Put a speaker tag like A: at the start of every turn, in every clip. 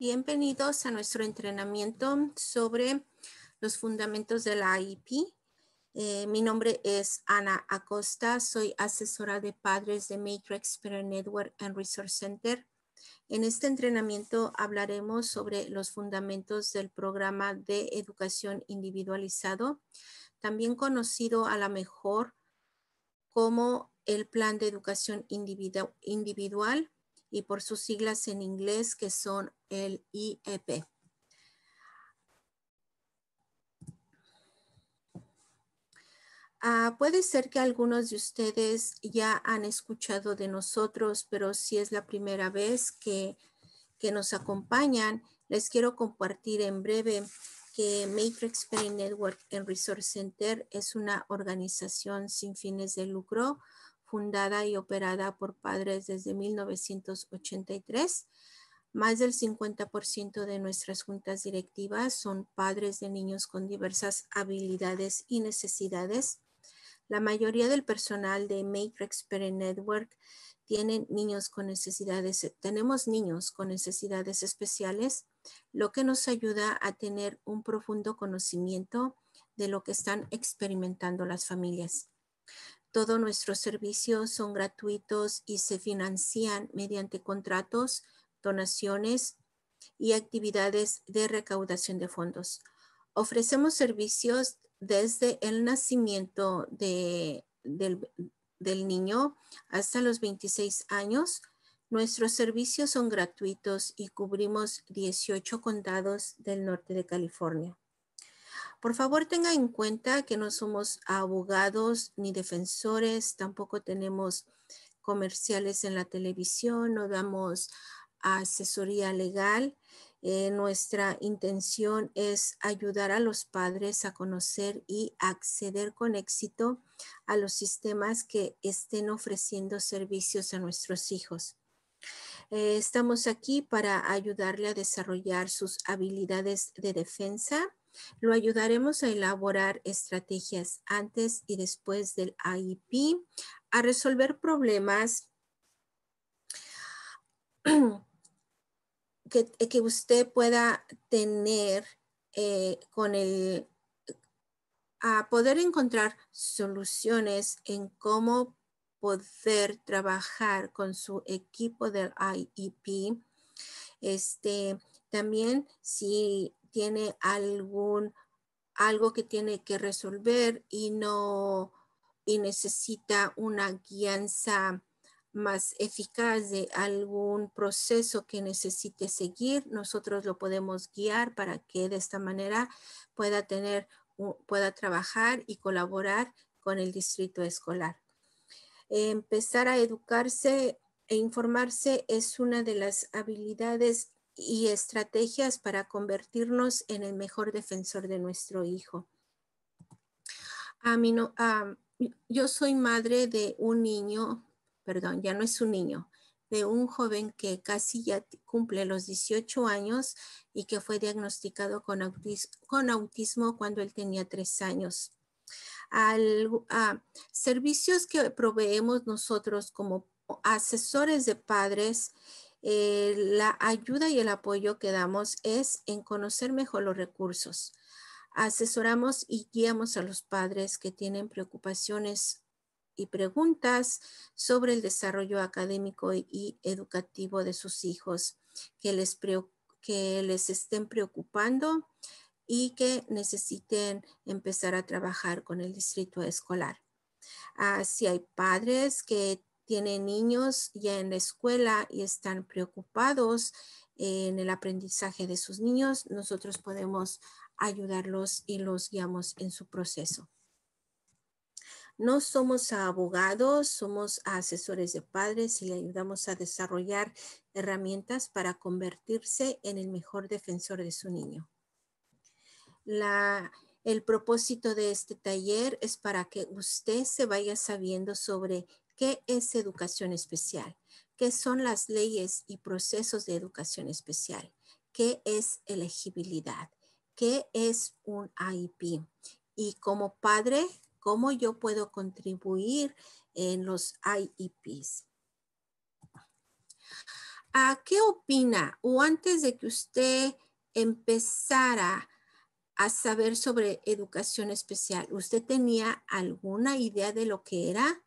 A: Bienvenidos a nuestro entrenamiento sobre los fundamentos de la IEP. Eh, mi nombre es Ana Acosta, soy asesora de padres de Matrix Parent Network and Resource Center. En este entrenamiento hablaremos sobre los fundamentos del programa de educación individualizado, también conocido a la mejor como el plan de educación individual y por sus siglas en inglés que son el IEP. Ah, puede ser que algunos de ustedes ya han escuchado de nosotros, pero si es la primera vez que, que nos acompañan, les quiero compartir en breve que Matrix Pay Network and Resource Center es una organización sin fines de lucro fundada y operada por padres desde 1983 más del 50% de nuestras juntas directivas son padres de niños con diversas habilidades y necesidades. La mayoría del personal de Matrix Parent Network tienen niños con necesidades, eh, tenemos niños con necesidades especiales, lo que nos ayuda a tener un profundo conocimiento de lo que están experimentando las familias. Todos nuestros servicios son gratuitos y se financian mediante contratos donaciones y actividades de recaudación de fondos. Ofrecemos servicios desde el nacimiento de, del, del niño hasta los 26 años. Nuestros servicios son gratuitos y cubrimos 18 condados del norte de California. Por favor, tenga en cuenta que no somos abogados ni defensores, tampoco tenemos comerciales en la televisión, no damos asesoría legal. Eh, nuestra intención es ayudar a los padres a conocer y acceder con éxito a los sistemas que estén ofreciendo servicios a nuestros hijos. Eh, estamos aquí para ayudarle a desarrollar sus habilidades de defensa. Lo ayudaremos a elaborar estrategias antes y después del IEP, a resolver problemas Eh, que, usted pueda tener eh, con el a poder encontrar soluciones en cómo poder trabajar con su equipo del IEP. Este, también si tiene algún algo que tiene que resolver y no y necesita una guianza más eficaz de algún proceso que necesite seguir, nosotros lo podemos guiar para que de esta manera pueda tener, pueda trabajar y colaborar con el distrito escolar. Empezar a educarse e informarse es una de las habilidades y estrategias para convertirnos en el mejor defensor de nuestro hijo. A mí no, yo soy madre de un niño perdón, ya no es un niño, de un joven que casi ya cumple los 18 años y que fue diagnosticado con, con autismo cuando él tenía 3 años. Al, ah, servicios que proveemos nosotros como asesores de padres, eh, la ayuda y el apoyo que damos es en conocer mejor los recursos. Asesoramos y guiamos a los padres que tienen preocupaciones y preguntas sobre el desarrollo académico y educativo de sus hijos que les, que les estén preocupando y que necesiten empezar a trabajar con el distrito escolar. Así ah, si hay padres que tienen niños ya en la escuela y están preocupados en el aprendizaje de sus niños, nosotros podemos ayudarlos y los guiamos en su proceso. No somos abogados, somos asesores de padres y le ayudamos a desarrollar herramientas para convertirse en el mejor defensor de su niño. el propósito de este taller es para que usted se vaya sabiendo sobre qué es educación especial, qué son las leyes y procesos de educación especial, qué es elegibilidad, qué es un AIP. Y como padre, cómo yo puedo contribuir en los IEPs. ¿A ah, ¿Qué opina o antes de que usted empezara a saber sobre educación especial, usted tenía alguna idea de lo que era?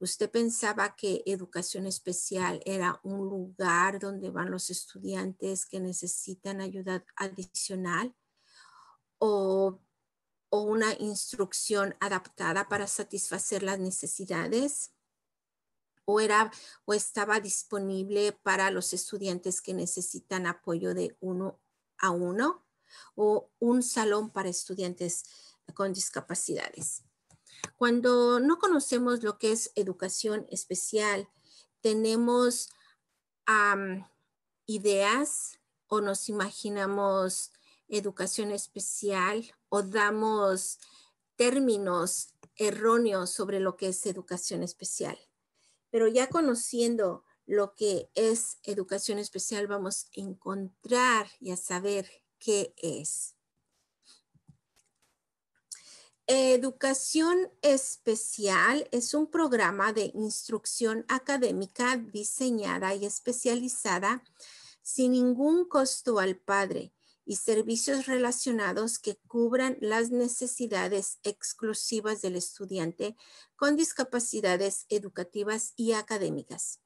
A: ¿Usted pensaba que educación especial era un lugar donde van los estudiantes que necesitan ayuda adicional? ¿O o una instrucción adaptada para satisfacer las necesidades o, era, o estaba disponible para los estudiantes que necesitan apoyo de uno a uno o un salón para estudiantes con discapacidades. Cuando no conocemos lo que es educación especial, tenemos ideas o nos imaginamos educación especial o damos términos erróneos sobre lo que es educación especial. Pero ya conociendo lo que es educación especial, vamos a encontrar y a saber qué es. Educación especial es un programa de instrucción académica diseñada y especializada sin ningún costo al padre y servicios relacionados que cubran las necesidades exclusivas del estudiante con discapacidades educativas y académicas.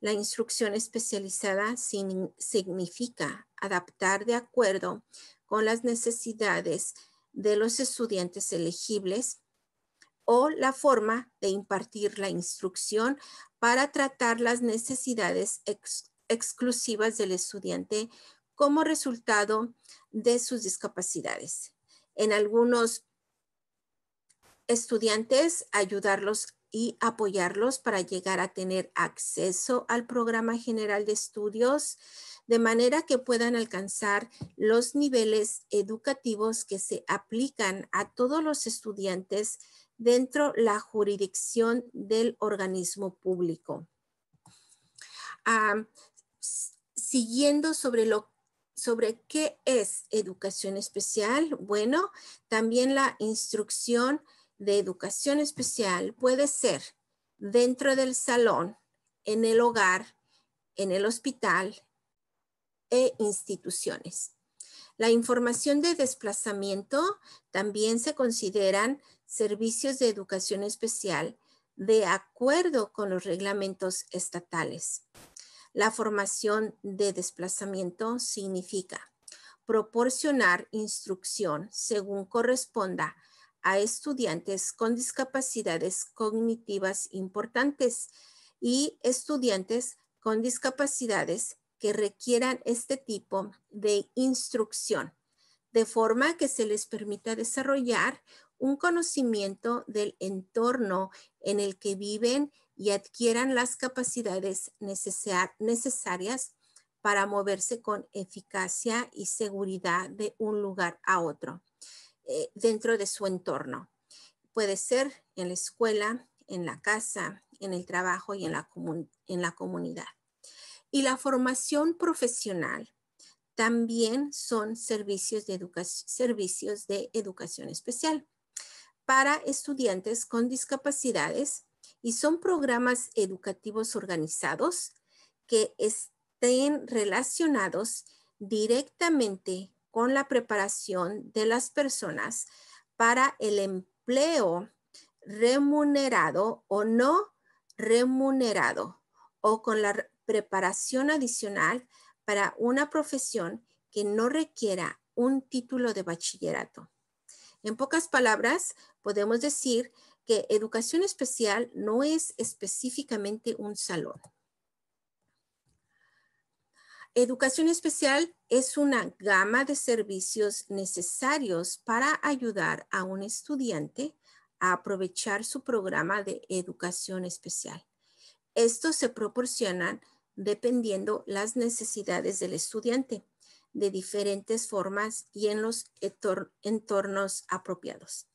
A: La instrucción especializada significa adaptar de acuerdo con las necesidades de los estudiantes elegibles o la forma de impartir la instrucción para tratar las necesidades exclusivas del estudiante como resultado de sus discapacidades. En algunos estudiantes, ayudarlos y apoyarlos para llegar a tener acceso al programa general de estudios, de manera que puedan alcanzar los niveles educativos que se aplican a todos los estudiantes dentro la jurisdicción del organismo público. Ah, siguiendo sobre lo sobre qué es educación especial. Bueno, también la instrucción de educación especial puede ser dentro del salón, en el hogar, en el hospital e instituciones. La información de desplazamiento también se consideran servicios de educación especial de acuerdo con los reglamentos estatales. La formación de desplazamiento significa proporcionar instrucción según corresponda a estudiantes con discapacidades cognitivas importantes y estudiantes con discapacidades que requieran este tipo de instrucción, de forma que se les permita desarrollar un conocimiento del entorno en el que viven y adquieran las capacidades necesarias para moverse con eficacia y seguridad de un lugar a otro eh, dentro de su entorno. Puede ser en la escuela, en la casa, en el trabajo y en la, comunidad. Y la formación profesional también son servicios servicios de educación especial para estudiantes con discapacidades y son programas educativos organizados que estén relacionados directamente con la preparación de las personas para el empleo remunerado o no remunerado o con la preparación adicional para una profesión que no requiera un título de bachillerato. En pocas palabras, podemos decir que educación especial no es específicamente un salón. Educación especial es una gama de servicios necesarios para ayudar a un estudiante a aprovechar su programa de educación especial. Estos se proporcionan dependiendo las necesidades del estudiante de diferentes formas y en los entornos apropiados.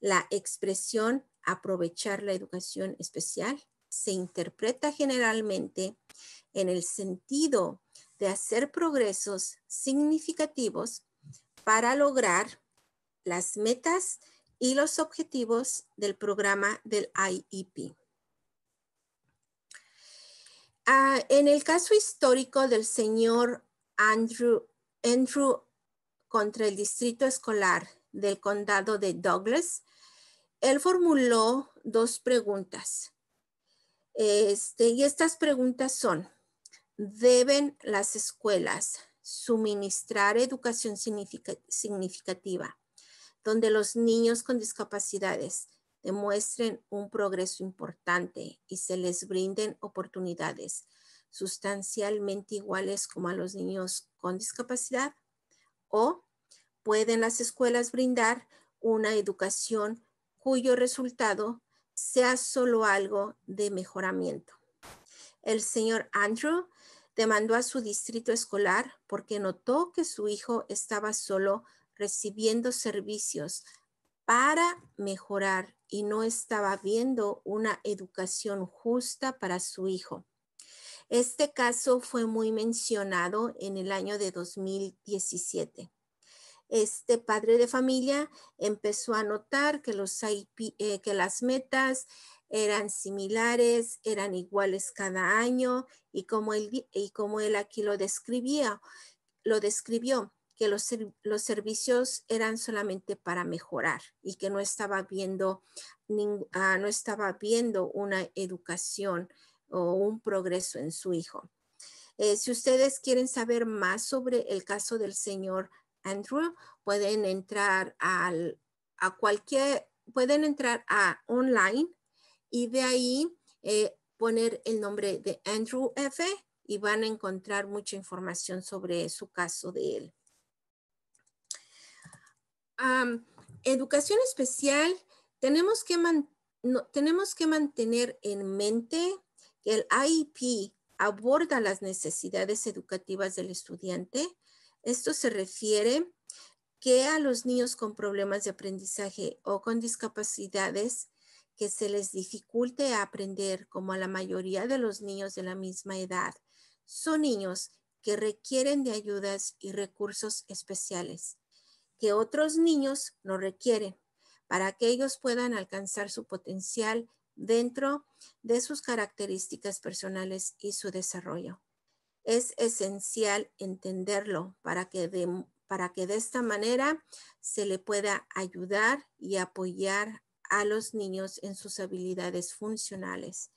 A: La expresión aprovechar la educación especial se interpreta generalmente en el sentido de hacer progresos significativos para lograr las metas y los objetivos del programa del IEP. Ah, en el caso histórico del señor Andrew, Andrew contra el distrito escolar del condado de Douglas, él formuló dos preguntas. Este, y estas preguntas son, ¿deben las escuelas suministrar educación significativa donde los niños con discapacidades demuestren un progreso importante y se les brinden oportunidades sustancialmente iguales como a los niños con discapacidad? ¿O pueden las escuelas brindar una educación cuyo resultado sea solo algo de mejoramiento. El señor Andrew demandó a su distrito escolar porque notó que su hijo estaba solo recibiendo servicios para mejorar y no estaba viendo una educación justa para su hijo. Este caso fue muy mencionado en el año de 2017 este padre de familia empezó a notar que, los eh, que las metas eran similares, eran iguales cada año y como él, y como él aquí lo describía, lo describió, que los, servicios eran solamente para mejorar y que no estaba viendo, ah, no estaba viendo una educación o un progreso en su hijo. Eh, si ustedes quieren saber más sobre el caso del señor Andrew, pueden entrar al, a cualquier, pueden entrar a online y de ahí eh, poner el nombre de Andrew F. y van a encontrar mucha información sobre su caso de él. educación especial, tenemos que, tenemos que mantener en mente que el IEP aborda las necesidades educativas del estudiante esto se refiere que a los niños con problemas de aprendizaje o con discapacidades que se les dificulte aprender como a la mayoría de los niños de la misma edad, son niños que requieren de ayudas y recursos especiales que otros niños no requieren para que ellos puedan alcanzar su potencial dentro de sus características personales y su desarrollo es esencial entenderlo para que de, esta manera se le pueda ayudar y apoyar a los niños en sus habilidades funcionales.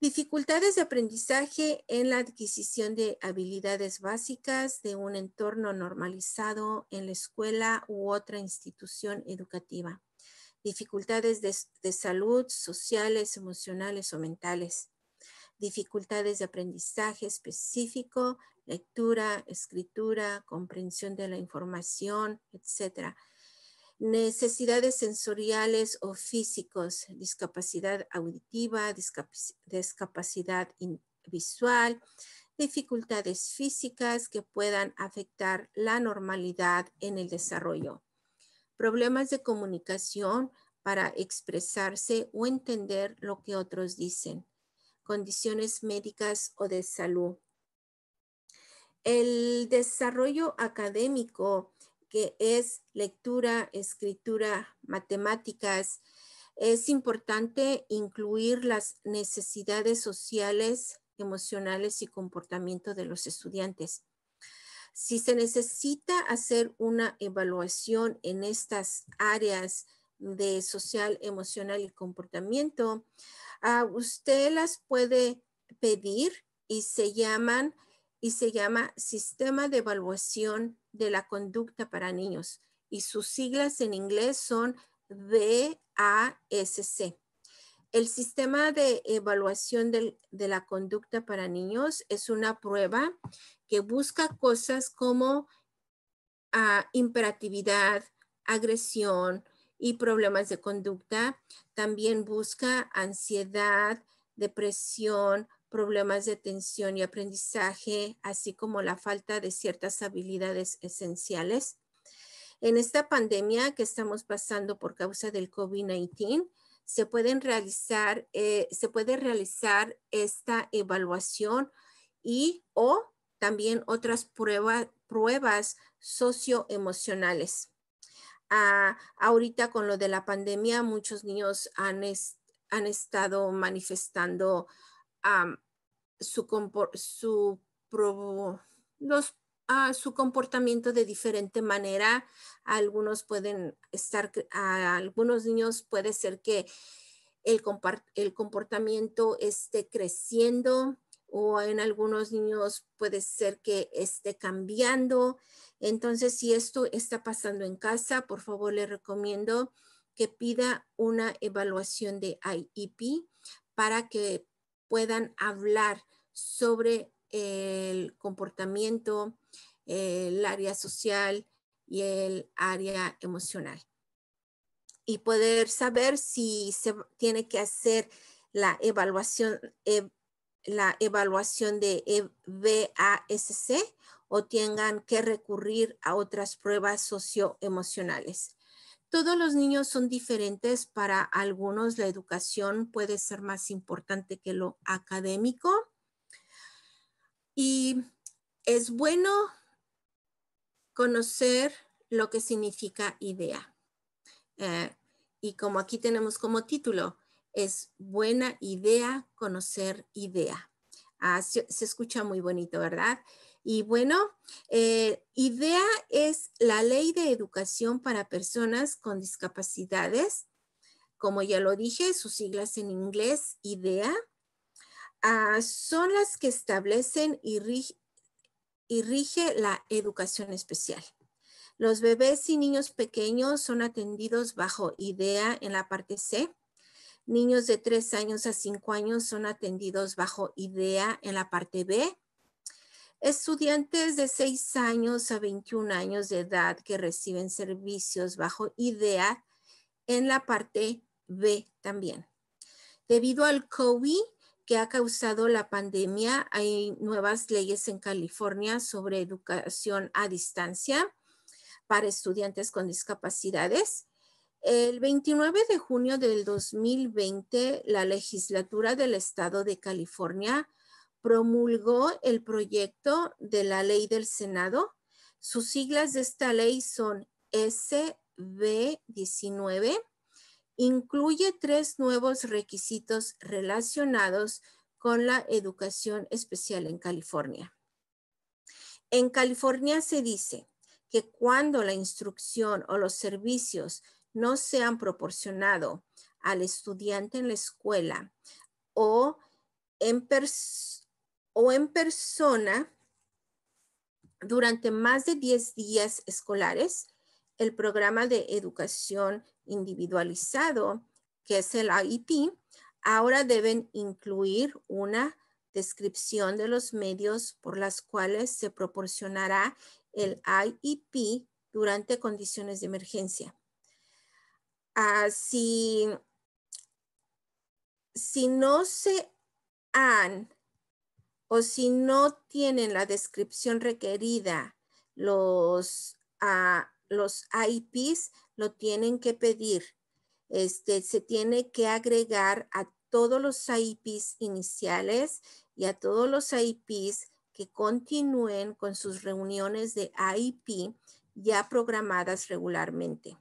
A: Dificultades de aprendizaje en la adquisición de habilidades básicas de un entorno normalizado en la escuela u otra institución educativa. Dificultades de salud, sociales, emocionales o mentales dificultades de aprendizaje específico, lectura, escritura, comprensión de la información, etc. Necesidades sensoriales o físicos, discapacidad auditiva, discapacidad visual, dificultades físicas que puedan afectar la normalidad en el desarrollo. Problemas de comunicación para expresarse o entender lo que otros dicen condiciones médicas o de salud. El desarrollo académico, que es lectura, escritura, matemáticas, es importante incluir las necesidades sociales, emocionales y comportamiento de los estudiantes. Si se necesita hacer una evaluación en estas áreas, de social, emocional y comportamiento, ah, usted las puede pedir y se llaman y se llama Sistema de Evaluación de la Conducta para Niños y sus siglas en inglés son DASC. El sistema de evaluación de, la conducta para niños es una prueba que busca cosas como ah, imperatividad, agresión, y problemas de conducta. También busca ansiedad, depresión, problemas de atención y aprendizaje, así como la falta de ciertas habilidades esenciales. En esta pandemia que estamos pasando por causa del COVID-19, se, pueden eh, se puede realizar esta evaluación y o también otras pruebas pruebas socioemocionales ahorita con lo de la pandemia, muchos niños han, han estado manifestando su, los, ah, su, comportamiento de diferente manera. Algunos pueden estar, a algunos niños puede ser que el, el comportamiento esté creciendo o en algunos niños puede ser que esté cambiando. Entonces, si esto está pasando en casa, por favor le recomiendo que pida una evaluación de IEP para que puedan hablar sobre el comportamiento, el área social y el área emocional. Y poder saber si se tiene que hacer la evaluación eh, la evaluación de e BASC o tengan que recurrir a otras pruebas socioemocionales. Todos los niños son diferentes. Para algunos la educación puede ser más importante que lo académico. Y es bueno conocer lo que significa idea. Eh, y como aquí tenemos como título, es buena idea conocer idea. Ah, se, escucha muy bonito, ¿verdad? Y bueno, eh, IDEA es la ley de educación para personas con discapacidades. Como ya lo dije, sus siglas en inglés, IDEA, ah, son las que establecen y rige la educación especial. Los bebés y niños pequeños son atendidos bajo IDEA en la parte C Niños de 3 años a 5 años son atendidos bajo IDEA en la parte B. Estudiantes de 6 años a 21 años de edad que reciben servicios bajo IDEA en la parte B también. Debido al COVID que ha causado la pandemia, hay nuevas leyes en California sobre educación a distancia para estudiantes con discapacidades el 29 de junio del 2020, la legislatura del estado de California promulgó el proyecto de la ley del Senado. Sus siglas de esta ley son SB 19. Incluye tres nuevos requisitos relacionados con la educación especial en California. En California se dice que cuando la instrucción o los servicios no se han proporcionado al estudiante en la escuela o en, o en persona durante más de 10 días escolares, el programa de educación individualizado, que es el IEP, ahora deben incluir una descripción de los medios por las cuales se proporcionará el IEP durante condiciones de emergencia. Así, ah, si, no se han o si no tienen la descripción requerida los, ah, los IPs, lo tienen que pedir. Este, se tiene que agregar a todos los IPs iniciales y a todos los IPs que continúen con sus reuniones de IP ya programadas regularmente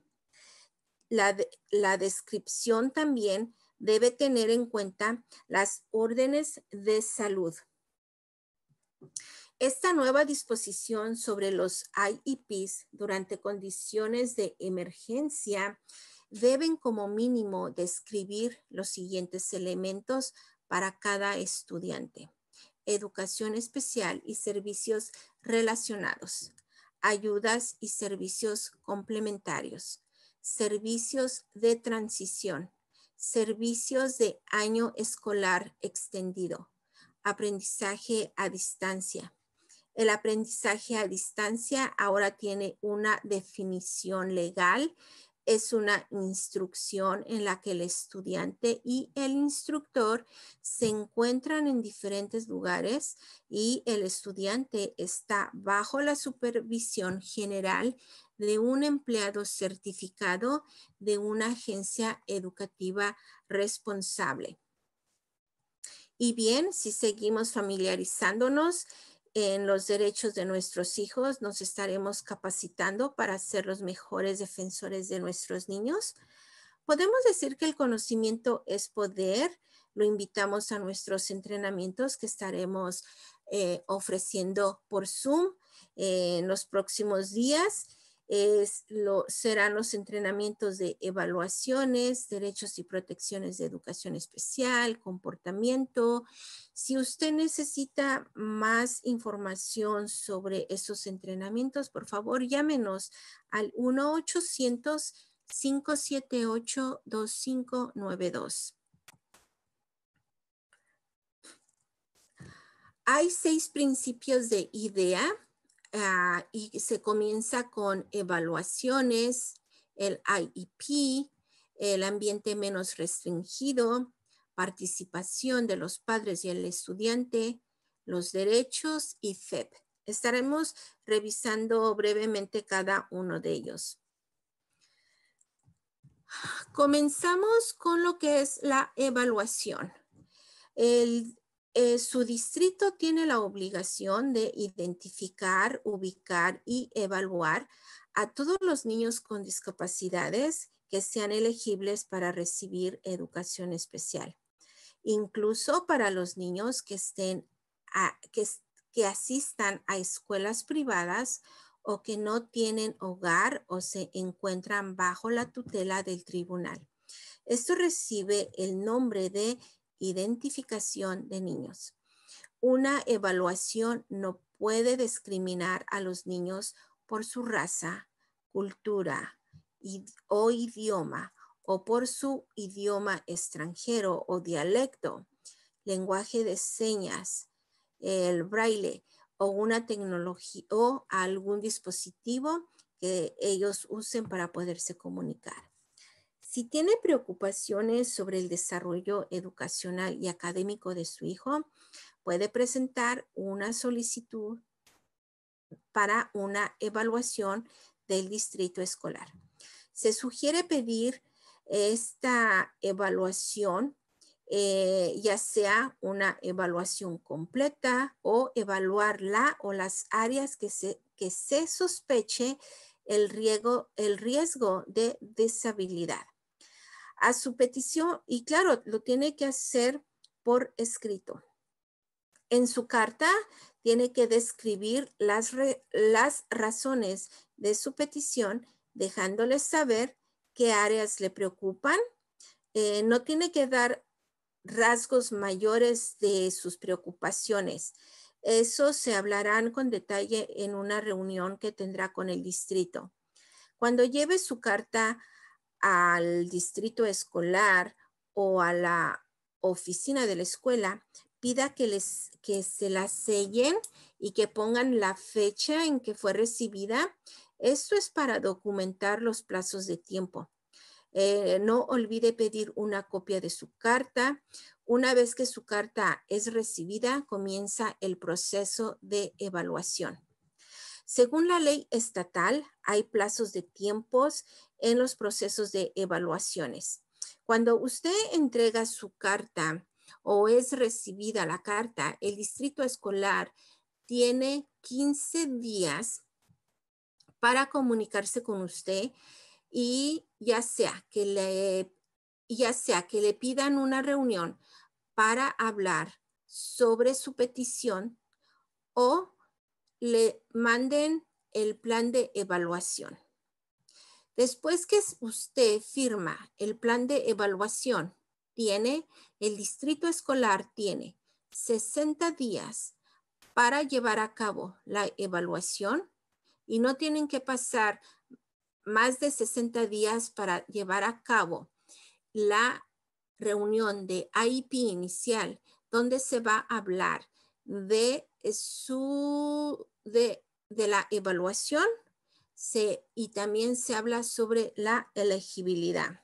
A: la, la descripción también debe tener en cuenta las órdenes de salud. Esta nueva disposición sobre los IEPs durante condiciones de emergencia deben como mínimo describir los siguientes elementos para cada estudiante. Educación especial y servicios relacionados, ayudas y servicios complementarios, servicios de transición, servicios de año escolar extendido, aprendizaje a distancia. El aprendizaje a distancia ahora tiene una definición legal. Es una instrucción en la que el estudiante y el instructor se encuentran en diferentes lugares y el estudiante está bajo la supervisión general de un empleado certificado de una agencia educativa responsable. Y bien, si seguimos familiarizándonos en los derechos de nuestros hijos, nos estaremos capacitando para ser los mejores defensores de nuestros niños. Podemos decir que el conocimiento es poder. Lo invitamos a nuestros entrenamientos que estaremos eh, ofreciendo por Zoom eh, en los próximos días serán los entrenamientos de evaluaciones, derechos y protecciones de educación especial, comportamiento. Si usted necesita más información sobre esos entrenamientos, por favor llámenos al 1-800-578-2592. Hay seis principios de idea Ah, y se comienza con evaluaciones, el IEP, el ambiente menos restringido, participación de los padres y el estudiante, los derechos y FEP. Estaremos revisando brevemente cada uno de ellos. Comenzamos con lo que es la evaluación. El, eh, su distrito tiene la obligación de identificar, ubicar y evaluar a todos los niños con discapacidades que sean elegibles para recibir educación especial, incluso para los niños que, estén que asistan a escuelas privadas o que no tienen hogar o se encuentran bajo la tutela del tribunal. Esto recibe el nombre de identificación de niños. Una evaluación no puede discriminar a los niños por su raza, cultura o idioma o por su idioma extranjero o dialecto, lenguaje de señas, el braille o una tecnología o algún dispositivo que ellos usen para poderse comunicar. Si tiene preocupaciones sobre el desarrollo educacional y académico de su hijo, puede presentar una solicitud para una evaluación del distrito escolar. Se sugiere pedir esta evaluación, eh, ya sea una evaluación completa o evaluar la o las áreas que se, que se sospeche el riesgo, el riesgo de disabilidad a su petición y claro, lo tiene que hacer por escrito. En su carta tiene que describir las, las razones de su petición, dejándoles saber qué áreas le preocupan. Eh, no tiene que dar rasgos mayores de sus preocupaciones. Eso se hablarán con detalle en una reunión que tendrá con el distrito. Cuando lleve su carta al distrito escolar o a la oficina de la escuela, pida que, les, que se la sellen y que pongan la fecha en que fue recibida. Esto es para documentar los plazos de tiempo. Eh, no olvide pedir una copia de su carta. Una vez que su carta es recibida, comienza el proceso de evaluación. Según la ley estatal, hay plazos de tiempos en los procesos de evaluaciones. Cuando usted entrega su carta o es recibida la carta, el distrito escolar tiene 15 días para comunicarse con usted y ya sea que le, ya sea que le pidan una reunión para hablar sobre su petición o le manden el plan de evaluación. Después que usted firma el plan de evaluación, tiene, el distrito escolar tiene 60 días para llevar a cabo la evaluación y no tienen que pasar más de 60 días para llevar a cabo la reunión de AIP inicial, donde se va a hablar de su de, la evaluación y también se habla sobre la elegibilidad.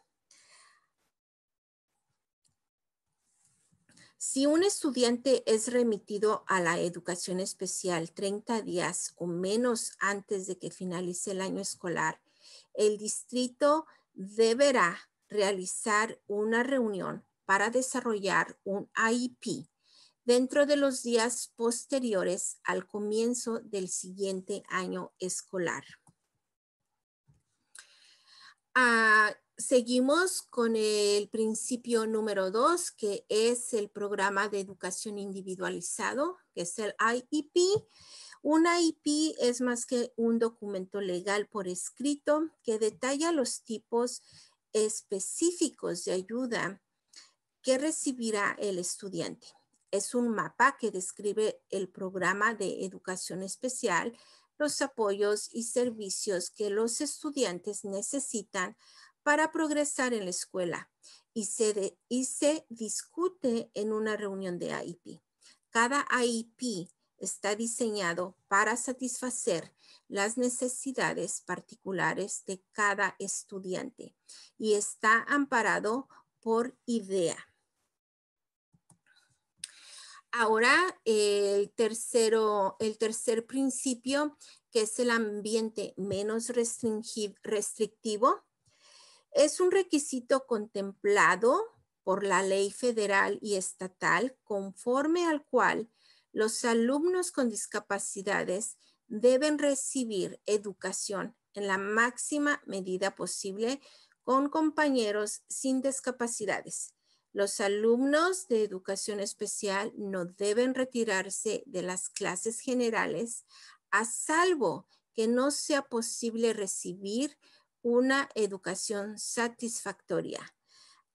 A: Si un estudiante es remitido a la educación especial 30 días o menos antes de que finalice el año escolar, el distrito deberá realizar una reunión para desarrollar un IEP dentro de los días posteriores al comienzo del siguiente año escolar. Ah, seguimos con el principio número dos, que es el programa de educación individualizado, que es el IEP. Un IEP es más que un documento legal por escrito que detalla los tipos específicos de ayuda que recibirá el estudiante es un mapa que describe el programa de educación especial, los apoyos y servicios que los estudiantes necesitan para progresar en la escuela y se, discute en una reunión de AIP. Cada AIP está diseñado para satisfacer las necesidades particulares de cada estudiante y está amparado por IDEA Ahora, el, tercero, el tercer principio, que es el ambiente menos restrictivo, es un requisito contemplado por la ley federal y estatal, conforme al cual los alumnos con discapacidades deben recibir educación en la máxima medida posible con compañeros sin discapacidades los alumnos de educación especial no deben retirarse de las clases generales a salvo que no sea posible recibir una educación satisfactoria,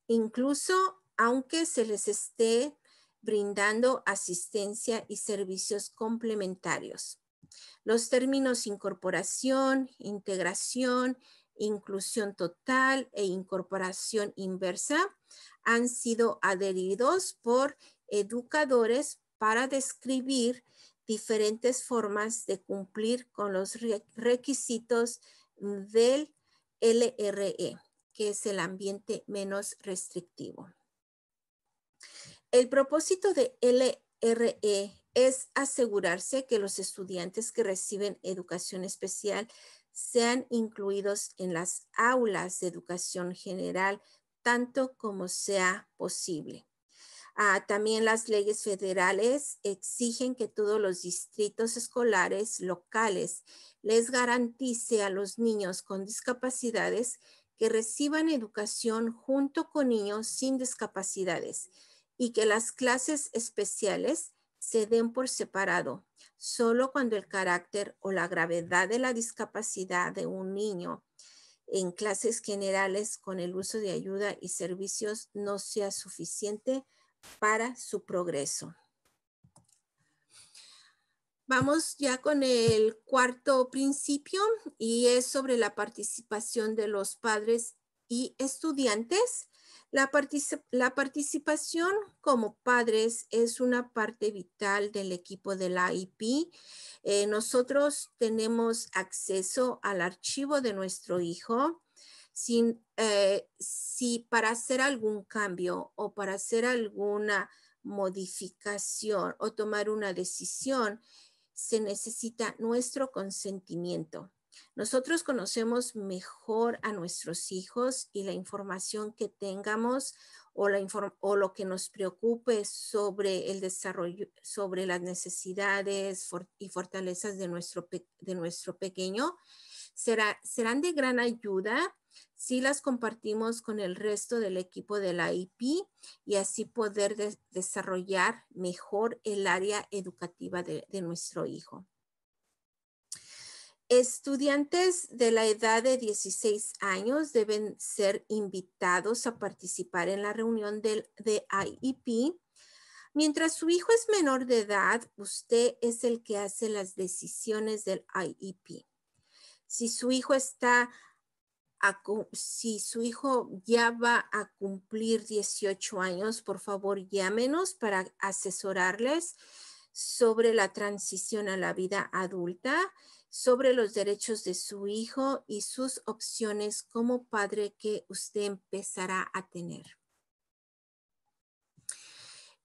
A: incluso aunque se les esté brindando asistencia y servicios complementarios. Los términos incorporación, integración, inclusión total e incorporación inversa han sido adheridos por educadores para describir diferentes formas de cumplir con los requisitos del LRE, que es el ambiente menos restrictivo. El propósito de LRE es asegurarse que los estudiantes que reciben educación especial sean incluidos en las aulas de educación general tanto como sea posible. Ah, también las leyes federales exigen que todos los distritos escolares locales les garantice a los niños con discapacidades que reciban educación junto con niños sin discapacidades y que las clases especiales se den por separado, solo cuando el carácter o la gravedad de la discapacidad de un niño en clases generales con el uso de ayuda y servicios no sea suficiente para su progreso. Vamos ya con el cuarto principio y es sobre la participación de los padres y estudiantes. La, participación como padres es una parte vital del equipo de la IP. Eh, nosotros tenemos acceso al archivo de nuestro hijo. Eh, si para hacer algún cambio o para hacer alguna modificación o tomar una decisión, se necesita nuestro consentimiento. Nosotros conocemos mejor a nuestros hijos y la información que tengamos o, lo que nos preocupe sobre el desarrollo, sobre las necesidades y fortalezas de nuestro, pequeño, será, serán de gran ayuda si las compartimos con el resto del equipo de la IP y así poder desarrollar mejor el área educativa de nuestro hijo. Estudiantes de la edad de 16 años deben ser invitados a participar en la reunión del, de IEP. Mientras su hijo es menor de edad, usted es el que hace las decisiones del IEP. Si su hijo está si su hijo ya va a cumplir 18 años, por favor llámenos para asesorarles sobre la transición a la vida adulta sobre los derechos de su hijo y sus opciones como padre que usted empezará a tener.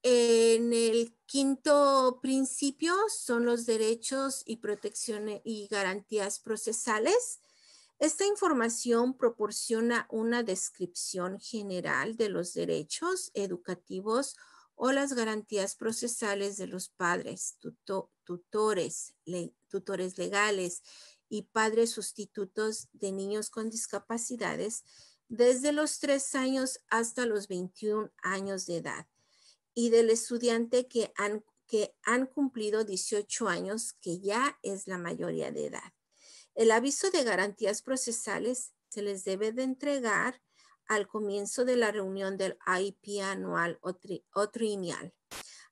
A: En el quinto principio son los derechos y protecciones y garantías procesales. Esta información proporciona una descripción general de los derechos educativos o las garantías procesales de los padres, tutores, tutores legales y padres sustitutos de niños con discapacidades desde los 3 años hasta los 21 años de edad y del estudiante que han, que han cumplido 18 años, que ya es la mayoría de edad. El aviso de garantías procesales se les debe de entregar al comienzo de la reunión del ip anual o,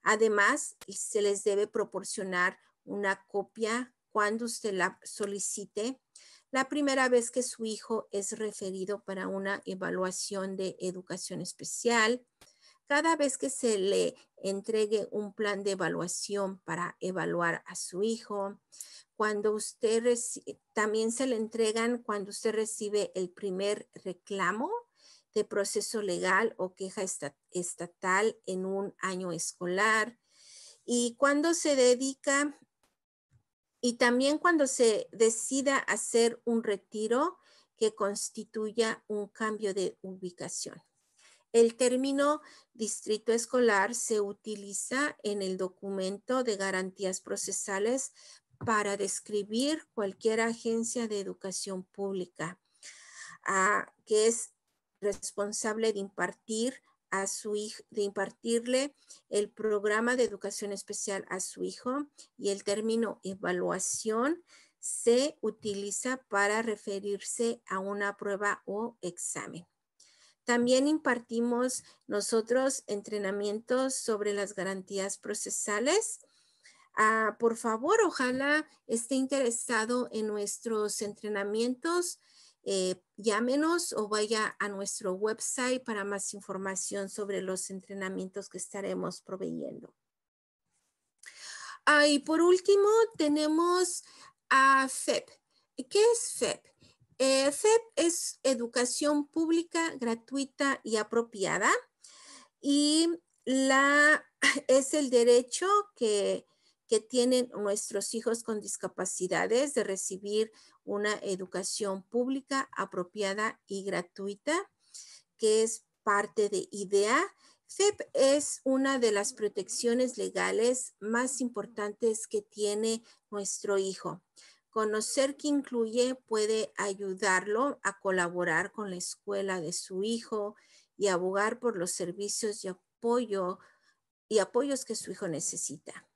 A: Además, se les debe proporcionar una copia cuando usted la solicite la primera vez que su hijo es referido para una evaluación de educación especial, cada vez que se le entregue un plan de evaluación para evaluar a su hijo, cuando usted también se le entregan cuando usted recibe el primer reclamo de proceso legal o queja estatal en un año escolar y cuando se dedica y también cuando se decida hacer un retiro que constituya un cambio de ubicación. El término distrito escolar se utiliza en el documento de garantías procesales para describir cualquier agencia de educación pública, ah, que es responsable de impartir a su de impartirle el programa de educación especial a su hijo y el término evaluación se utiliza para referirse a una prueba o examen. También impartimos nosotros entrenamientos sobre las garantías procesales. Ah, por favor, ojalá esté interesado en nuestros entrenamientos. Eh, llámenos o vaya a nuestro website para más información sobre los entrenamientos que estaremos proveyendo. Ah, y por último, tenemos a FEP. ¿Qué es FEP? Eh, FEP es educación pública, gratuita y apropiada. Y la, es el derecho que tienen nuestros hijos con discapacidades de recibir una educación pública apropiada y gratuita, que es parte de IDEA. FEP es una de las protecciones legales más importantes que tiene nuestro hijo. Conocer qué incluye puede ayudarlo a colaborar con la escuela de su hijo y abogar por los servicios y apoyo y apoyos que su hijo necesita.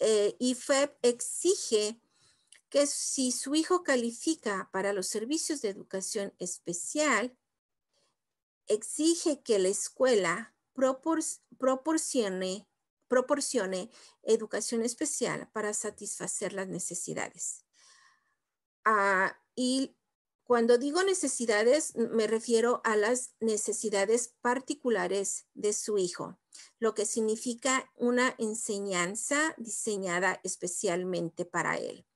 A: Eh, y FEP exige que si su hijo califica para los servicios de educación especial, exige que la escuela proporcione, educación especial para satisfacer las necesidades. Ah, y cuando digo necesidades, me refiero a las necesidades particulares de su hijo, lo que significa una enseñanza diseñada especialmente para él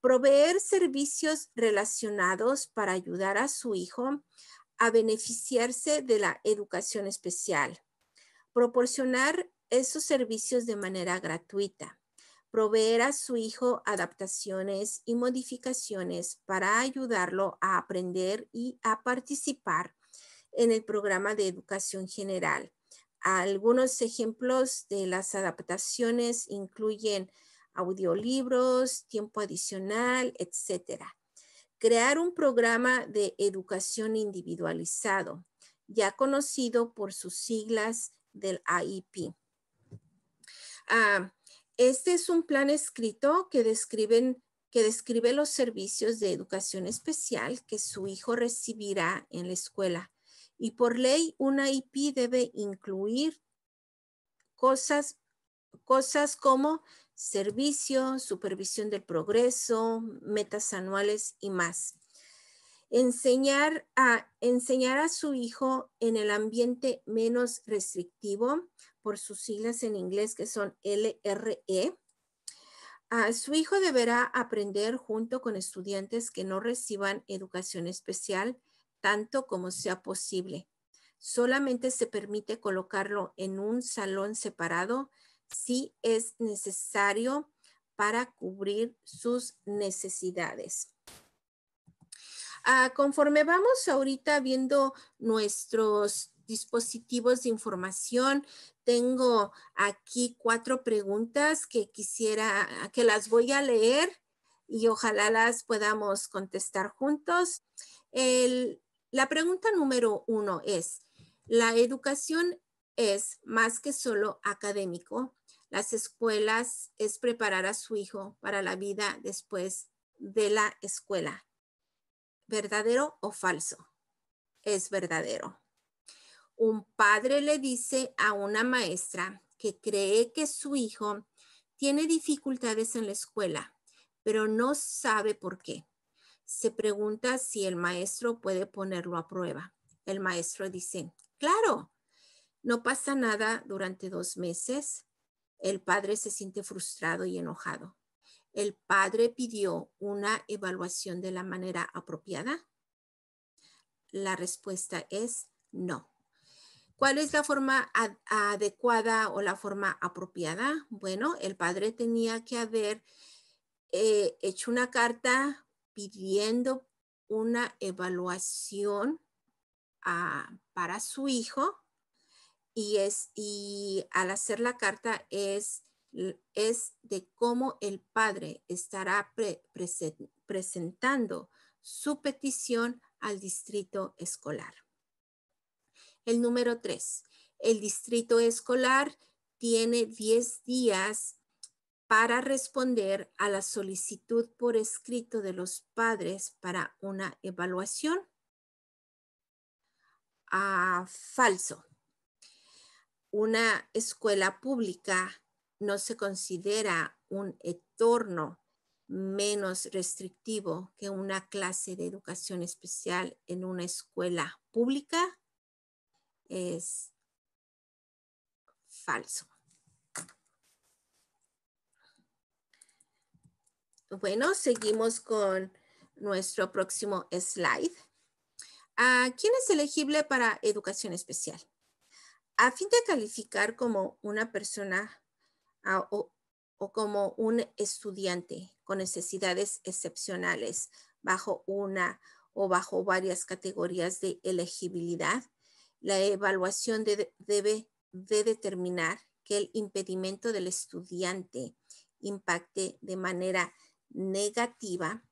A: proveer servicios relacionados para ayudar a su hijo a beneficiarse de la educación especial, proporcionar esos servicios de manera gratuita, proveer a su hijo adaptaciones y modificaciones para ayudarlo a aprender y a participar en el programa de educación general. Algunos ejemplos de las adaptaciones incluyen audiolibros, tiempo adicional, etc. Crear un programa de educación individualizado, ya conocido por sus siglas del AIP. Ah, este es un plan escrito que, describen, que describe los servicios de educación especial que su hijo recibirá en la escuela. Y por ley, un AIP debe incluir cosas, cosas como servicio, supervisión del progreso, metas anuales y más. Enseñar a, enseñar a su hijo en el ambiente menos restrictivo, por sus siglas en inglés que son LRE. A su hijo deberá aprender junto con estudiantes que no reciban educación especial tanto como sea posible. Solamente se permite colocarlo en un salón separado si es necesario para cubrir sus necesidades. Ah, conforme vamos ahorita viendo nuestros dispositivos de información, tengo aquí cuatro preguntas que quisiera, que las voy a leer y ojalá las podamos contestar juntos. la pregunta número uno es, ¿la educación es más que solo académico? Las escuelas es preparar a su hijo para la vida después de la escuela. ¿Verdadero o falso? Es verdadero. Un padre le dice a una maestra que cree que su hijo tiene dificultades en la escuela, pero no sabe por qué. Se pregunta si el maestro puede ponerlo a prueba. El maestro dice, claro, no pasa nada durante dos meses. El padre se siente frustrado y enojado. El padre pidió una evaluación de la manera apropiada. La respuesta es no. ¿Cuál es la forma adecuada o la forma apropiada? Bueno, el padre tenía que haber eh, hecho una carta pidiendo una evaluación ah, para su hijo y, es, y al hacer la carta es, es de cómo el padre estará presentando su petición al distrito escolar. El número tres, el distrito escolar tiene 10 días para responder a la solicitud por escrito de los padres para una evaluación. Ah, falso una escuela pública no se considera un entorno menos restrictivo que una clase de educación especial en una escuela pública es falso. Bueno, seguimos con nuestro próximo slide. Ah, ¿Quién es elegible para educación especial? a fin de calificar como una persona ah, o, como un estudiante con necesidades excepcionales bajo una o bajo varias categorías de elegibilidad, la evaluación debe determinar que el impedimento del estudiante impacte de manera negativa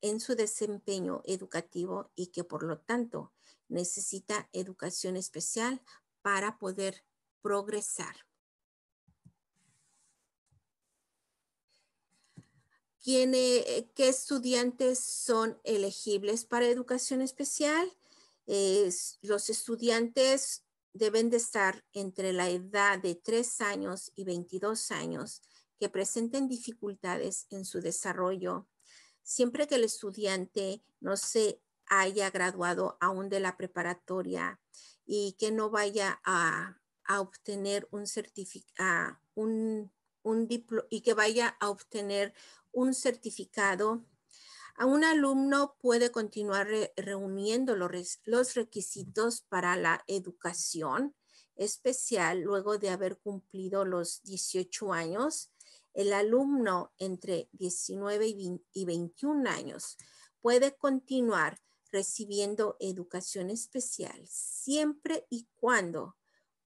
A: en su desempeño educativo y que por lo tanto necesita educación especial para poder progresar. E-, eh, ¿Qué estudiantes son elegibles para educación especial? Eh, los estudiantes deben de estar entre la edad de 3 años y 22 años que presenten dificultades en su desarrollo. Siempre que el estudiante no se haya graduado aún de la preparatoria y que no vaya a, obtener un certificado, un, y que vaya a obtener un certificado. A un alumno puede continuar reuniendo los, los requisitos para la educación especial luego de haber cumplido los 18 años. El alumno entre 19 y 21 años puede continuar recibiendo educación especial siempre y cuando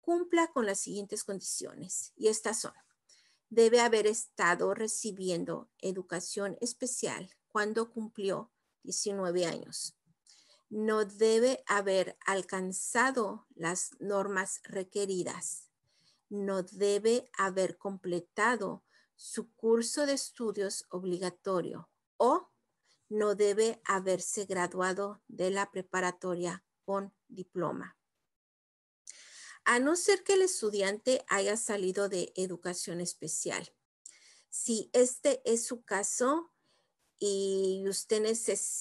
A: cumpla con las siguientes condiciones. Y estas son, debe haber estado recibiendo educación especial cuando cumplió 19 años. No debe haber alcanzado las normas requeridas. No debe haber completado su curso de estudios obligatorio o no debe haberse graduado de la preparatoria con diploma. A no ser que el estudiante haya salido de educación especial. Si este es su caso, y usted,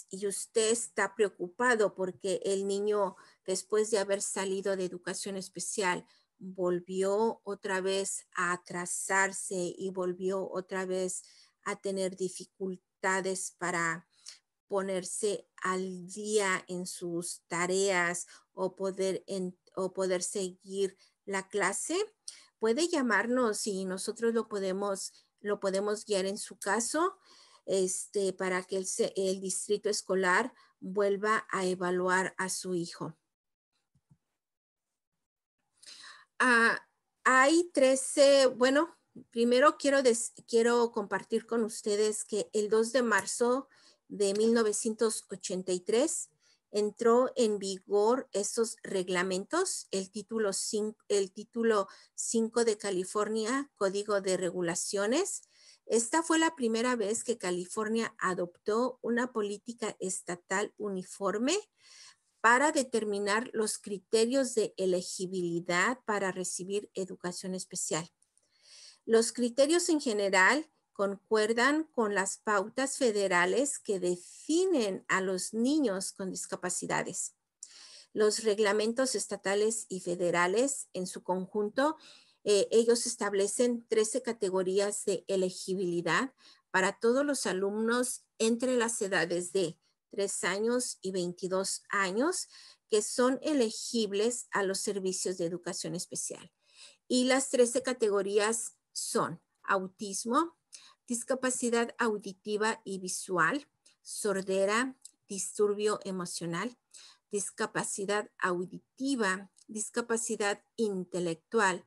A: y usted, está preocupado porque el niño, después de haber salido de educación especial, volvió otra vez a atrasarse y volvió otra vez a tener dificultades para ponerse al día en sus tareas o poder, o poder seguir la clase, puede llamarnos y nosotros lo podemos, lo podemos guiar en su caso este, para que el, distrito escolar vuelva a evaluar a su hijo. Ah, hay 13, bueno, primero quiero, quiero compartir con ustedes que el 2 de marzo de 1983 entró en vigor estos reglamentos, el título 5, el título de California, Código de Regulaciones. Esta fue la primera vez que California adoptó una política estatal uniforme para determinar los criterios de elegibilidad para recibir educación especial. Los criterios en general concuerdan con las pautas federales que definen a los niños con discapacidades. Los reglamentos estatales y federales en su conjunto, eh, ellos establecen 13 categorías de elegibilidad para todos los alumnos entre las edades de 3 años y 22 años que son elegibles a los servicios de educación especial. Y las 13 categorías son autismo, discapacidad auditiva y visual, sordera, disturbio emocional, discapacidad auditiva, discapacidad intelectual,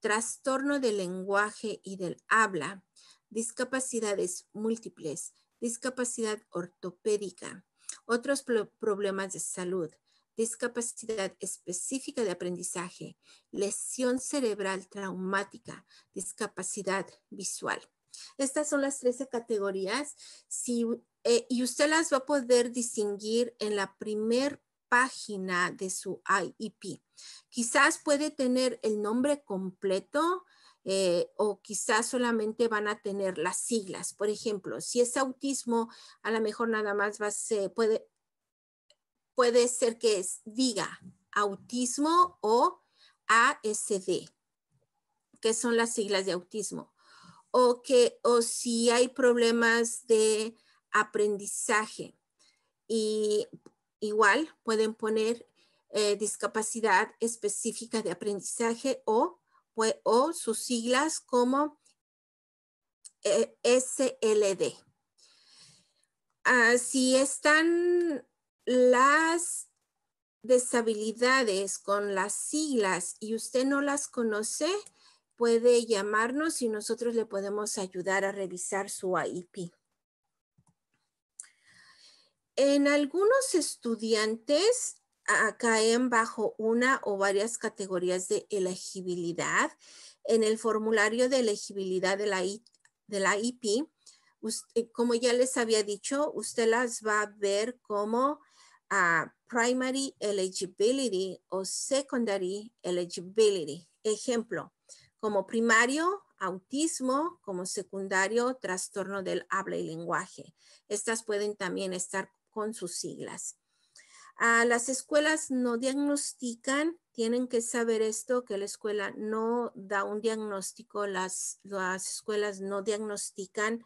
A: trastorno del lenguaje y del habla, discapacidades múltiples, discapacidad ortopédica, otros problemas de salud, discapacidad específica de aprendizaje, lesión cerebral traumática, discapacidad visual. Estas son las 13 categorías si, eh, y usted las va a poder distinguir en la primer página de su IEP. Quizás puede tener el nombre completo, eh, o quizás solamente van a tener las siglas. Por ejemplo, si es autismo, a lo mejor nada más va a ser, puede, puede ser que es, diga autismo o ASD, que son las siglas de autismo o, que, o si hay problemas de aprendizaje. Y igual pueden poner eh, discapacidad específica de aprendizaje o, o sus siglas como eh, SLD. Ah, si están las deshabilidades con las siglas y usted no las conoce, puede llamarnos y nosotros le podemos ayudar a revisar su IP. En algunos estudiantes ah, caen bajo una o varias categorías de elegibilidad. En el formulario de elegibilidad de la, IP, eh, como ya les había dicho, usted las va a ver como ah, primary eligibility o secondary eligibility. Ejemplo, como primario autismo, como secundario trastorno del habla y lenguaje. Estas pueden también estar con sus siglas. Ah, las escuelas no diagnostican, tienen que saber esto, que la escuela no da un diagnóstico, las, escuelas no diagnostican.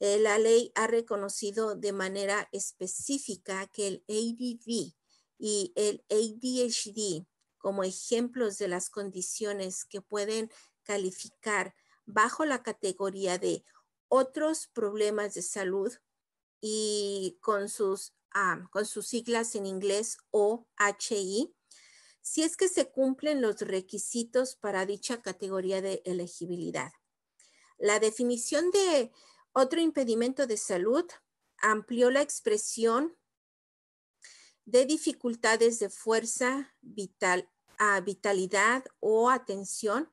A: Eh, la ley ha reconocido de manera específica que el ADV y el ADHD como ejemplos de las condiciones que pueden calificar bajo la categoría de otros problemas de salud y con sus, ah, con sus siglas en inglés OHI, si es que se cumplen los requisitos para dicha categoría de elegibilidad. La definición de otro impedimento de salud amplió la expresión de dificultades de fuerza vital a vitalidad o atención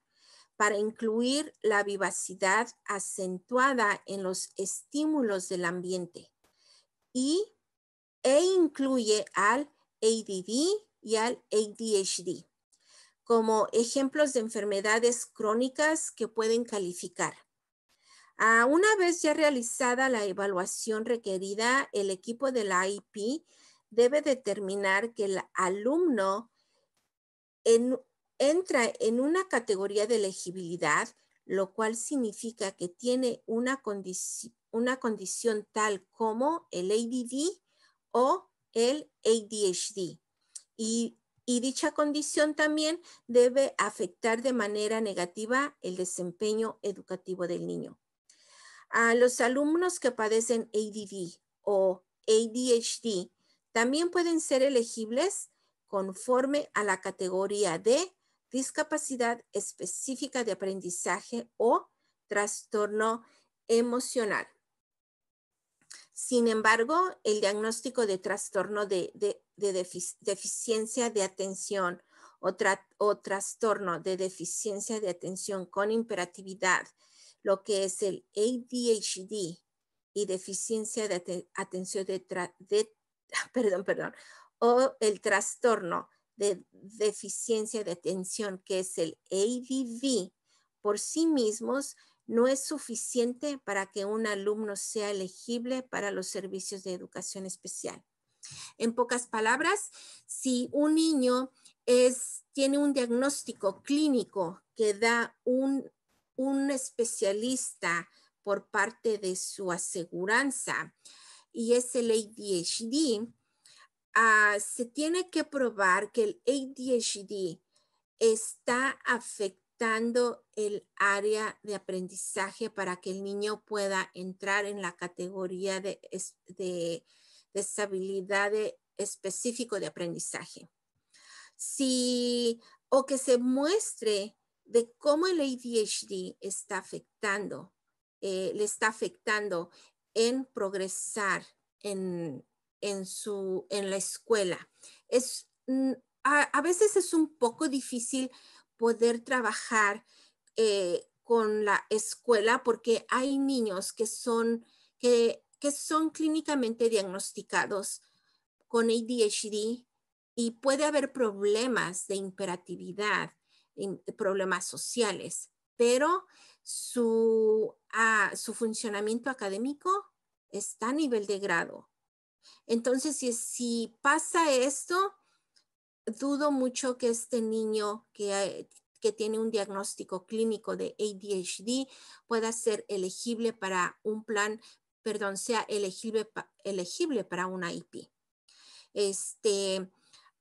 A: para incluir la vivacidad acentuada en los estímulos del ambiente y, e incluye al ADD y al ADHD como ejemplos de enfermedades crónicas que pueden calificar. a ah, una vez ya realizada la evaluación requerida, el equipo de la IP debe determinar que el alumno entra en una categoría de elegibilidad, lo cual significa que tiene una, condición tal como el ADD o el ADHD. Y, dicha condición también debe afectar de manera negativa el desempeño educativo del niño. A los alumnos que padecen ADD o ADHD también pueden ser elegibles conforme a la categoría de discapacidad específica de aprendizaje o trastorno emocional. Sin embargo, el diagnóstico de trastorno de, deficiencia de atención o, trastorno de deficiencia de atención con imperatividad, lo que es el ADHD y deficiencia de atención de perdón, perdón, o el trastorno de deficiencia de atención, que es el ADV, por sí mismos no es suficiente para que un alumno sea elegible para los servicios de educación especial. En pocas palabras, si un niño tiene un diagnóstico clínico que da un, un especialista por parte de su aseguranza y es el ADHD, Ah, se tiene que probar que el ADHD está afectando el área de aprendizaje para que el niño pueda entrar en la categoría de, de específica de específico de aprendizaje. Si, o que se muestre de cómo el ADHD está afectando, eh, le está afectando en progresar en, en, la escuela. Es, mm, a, veces es un poco difícil poder trabajar eh, con la escuela porque hay niños que son, que, son clínicamente diagnosticados con ADHD y puede haber problemas de imperatividad, problemas sociales, pero su, ah, su funcionamiento académico está a nivel de grado entonces, si, pasa esto, dudo mucho que este niño que, tiene un diagnóstico clínico de ADHD pueda ser elegible para un plan, perdón, sea elegible, para una IP. Este,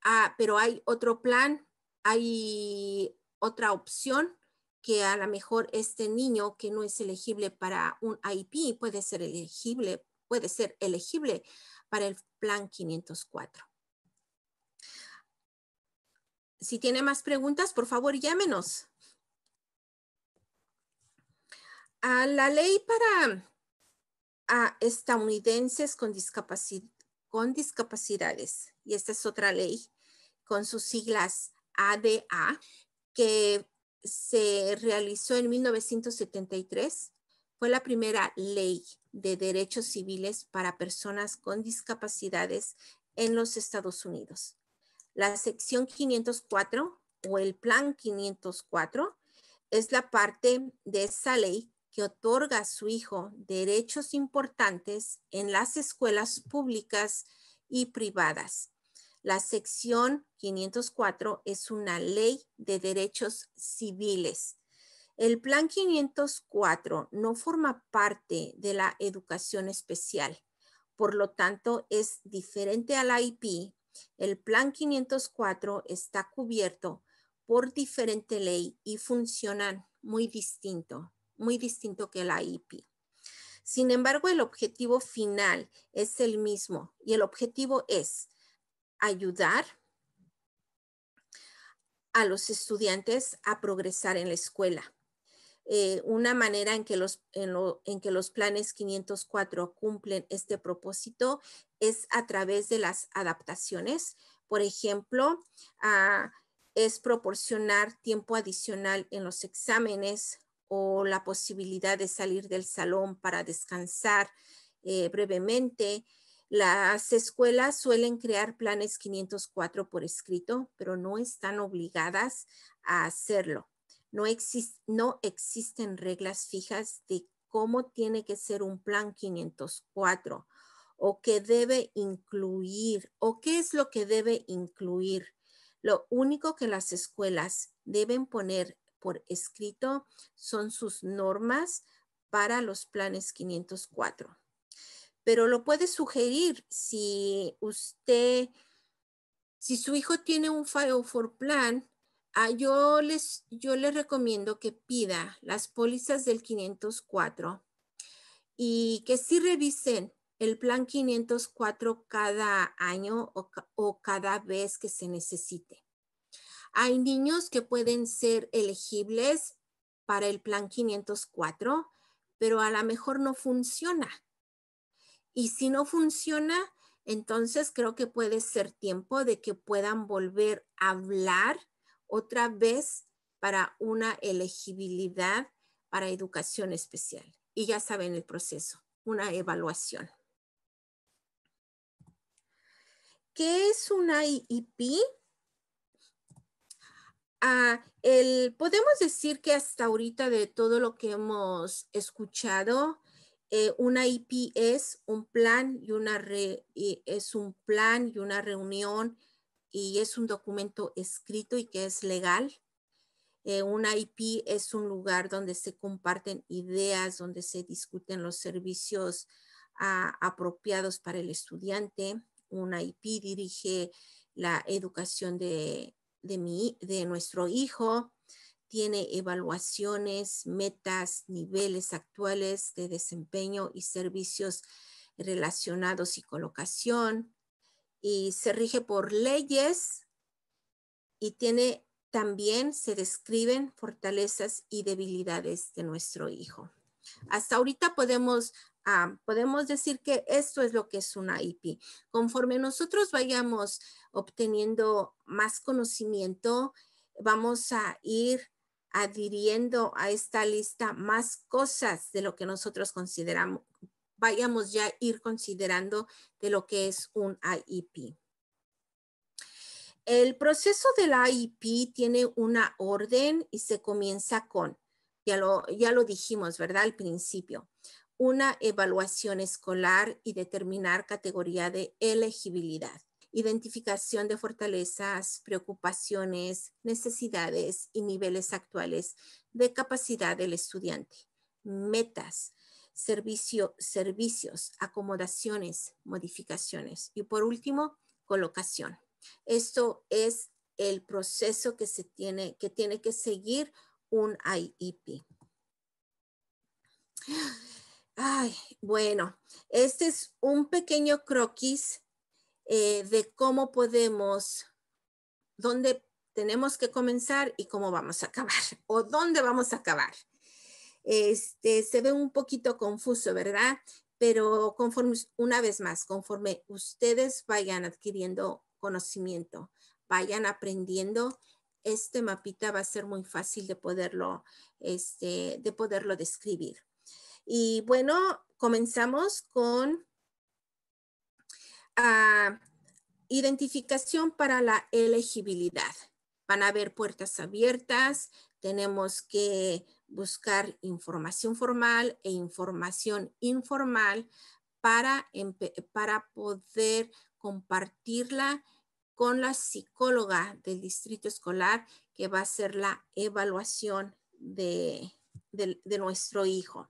A: ah, pero hay otro plan, hay otra opción que a lo mejor este niño que no es elegible para un IP puede ser elegible, puede ser elegible para el plan 504. Si tiene más preguntas, por favor, llámenos. A ah, la ley para a ah, estadounidenses con, con discapacidades, y esta es otra ley con sus siglas ADA, que se realizó en 1973, fue la primera ley de Derechos Civiles para Personas con Discapacidades en los Estados Unidos. La sección 504 o el Plan 504 es la parte de esa ley que otorga a su hijo derechos importantes en las escuelas públicas y privadas. La sección 504 es una ley de derechos civiles el Plan 504 no forma parte de la educación especial, por lo tanto es diferente al IP. El Plan 504 está cubierto por diferente ley y funciona muy distinto, muy distinto que la IP. Sin embargo, el objetivo final es el mismo y el objetivo es ayudar a los estudiantes a progresar en la escuela eh, una manera en que, los, en, que los planes 504 cumplen este propósito es a través de las adaptaciones. Por ejemplo, ah, es proporcionar tiempo adicional en los exámenes o la posibilidad de salir del salón para descansar eh, brevemente. Las escuelas suelen crear planes 504 por escrito, pero no están obligadas a hacerlo. No, no existen reglas fijas de cómo tiene que ser un plan 504 o qué debe incluir o qué es lo que debe incluir. Lo único que las escuelas deben poner por escrito son sus normas para los planes 504. Pero lo puede sugerir si usted, si su hijo tiene un File for Plan, Ah, yo, les, recomiendo que pida las pólizas del 504 y que sí revisen el plan 504 cada año o, o cada vez que se necesite. Hay niños que pueden ser elegibles para el plan 504, pero a lo mejor no funciona. Y si no funciona, entonces creo que puede ser tiempo de que puedan volver a hablar otra vez para una elegibilidad para educación especial. Y ya saben el proceso, una evaluación. ¿Qué es una IEP? Ah, podemos decir que hasta ahorita de todo lo que hemos escuchado, eh, una IP es un plan y una es un plan y una reunión y es un documento escrito y que es legal. Una eh, un IP es un lugar donde se comparten ideas, donde se discuten los servicios ah, apropiados para el estudiante. Un IP dirige la educación de, mi, de nuestro hijo, tiene evaluaciones, metas, niveles actuales de desempeño y servicios relacionados y colocación y se rige por leyes y tiene también se describen fortalezas y debilidades de nuestro hijo. Hasta ahorita podemos, ah, podemos decir que esto es lo que es una IP. Conforme nosotros vayamos obteniendo más conocimiento, vamos a ir adhiriendo a esta lista más cosas de lo que nosotros consideramos, vayamos ya a ir considerando de lo que es un IEP. El proceso del IEP tiene una orden y se comienza con, ya lo, ya lo dijimos, ¿verdad? Al principio, una evaluación escolar y determinar categoría de elegibilidad identificación de fortalezas, preocupaciones, necesidades y niveles actuales de capacidad del estudiante, metas, servicio, servicios, acomodaciones, modificaciones y por último, colocación. Esto es el proceso que se tiene que, tiene que seguir un IEP. Ay, bueno, este es un pequeño croquis eh, de cómo podemos, dónde tenemos que comenzar y cómo vamos a acabar o dónde vamos a acabar este, se ve un poquito confuso, ¿verdad? Pero conforme, una vez más, conforme ustedes vayan adquiriendo conocimiento, vayan aprendiendo, este mapita va a ser muy fácil de poderlo, este, de poderlo describir. Y bueno, comenzamos con ah, identificación para la elegibilidad. Van a haber puertas abiertas, tenemos que buscar información formal e información informal para, para poder compartirla con la psicóloga del distrito escolar que va a hacer la evaluación de, de nuestro hijo.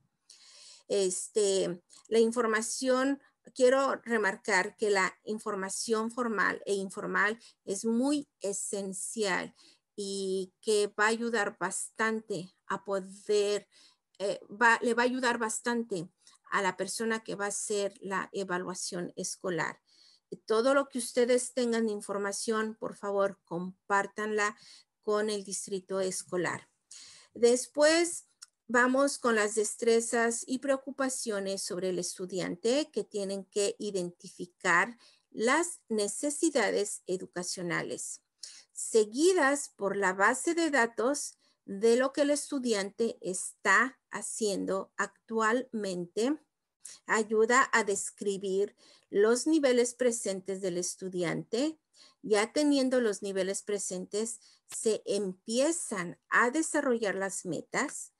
A: Este, la información, quiero remarcar que la información formal e informal es muy esencial y que va a ayudar bastante a poder, eh, le va a ayudar bastante a la persona que va a hacer la evaluación escolar. Todo lo que ustedes tengan de información, por favor, compártanla con el distrito escolar. Después vamos con las destrezas y preocupaciones sobre el estudiante que tienen que identificar las necesidades educacionales, seguidas por la base de datos de lo que el estudiante está haciendo actualmente ayuda a describir los niveles presentes del estudiante. Ya teniendo los niveles presentes, se empiezan a desarrollar las metas.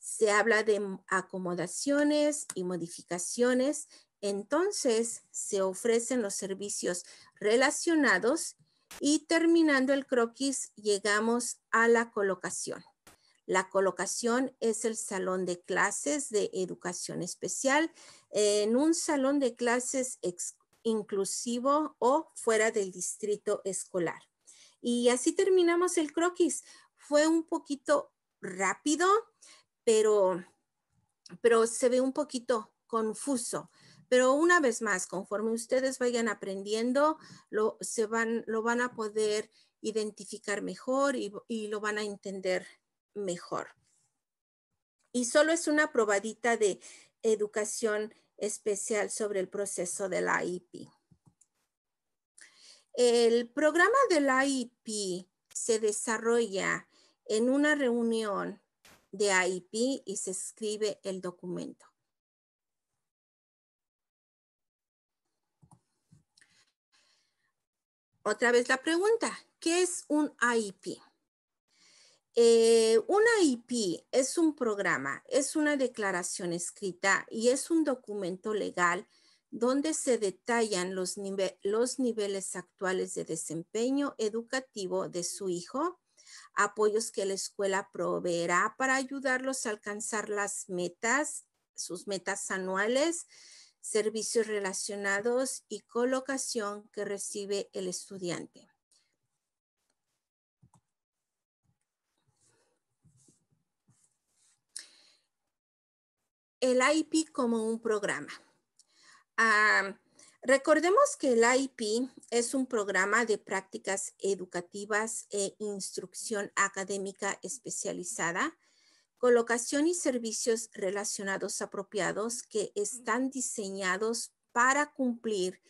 A: Se habla de acomodaciones y modificaciones. Entonces, se ofrecen los servicios relacionados y terminando el croquis, llegamos a la colocación. La colocación es el salón de clases de educación especial en un salón de clases inclusivo o fuera del distrito escolar. Y así terminamos el croquis. Fue un poquito rápido, pero, pero se ve un poquito confuso pero una vez más, conforme ustedes vayan aprendiendo, lo, se van, lo van a poder identificar mejor y, lo van a entender mejor. Y solo es una probadita de educación especial sobre el proceso de la IP. El programa de la IP se desarrolla en una reunión de AIP y se escribe el documento. Otra vez la pregunta, ¿qué es un IEP? Eh, un IEP es un programa, es una declaración escrita y es un documento legal donde se detallan los, los niveles actuales de desempeño educativo de su hijo, apoyos que la escuela proveerá para ayudarlos a alcanzar las metas, sus metas anuales, servicios relacionados y colocación que recibe el estudiante. El IP como un programa. Ah, recordemos que el IP es un programa de prácticas educativas e instrucción académica especializada colocación y servicios relacionados apropiados que están diseñados para cumplir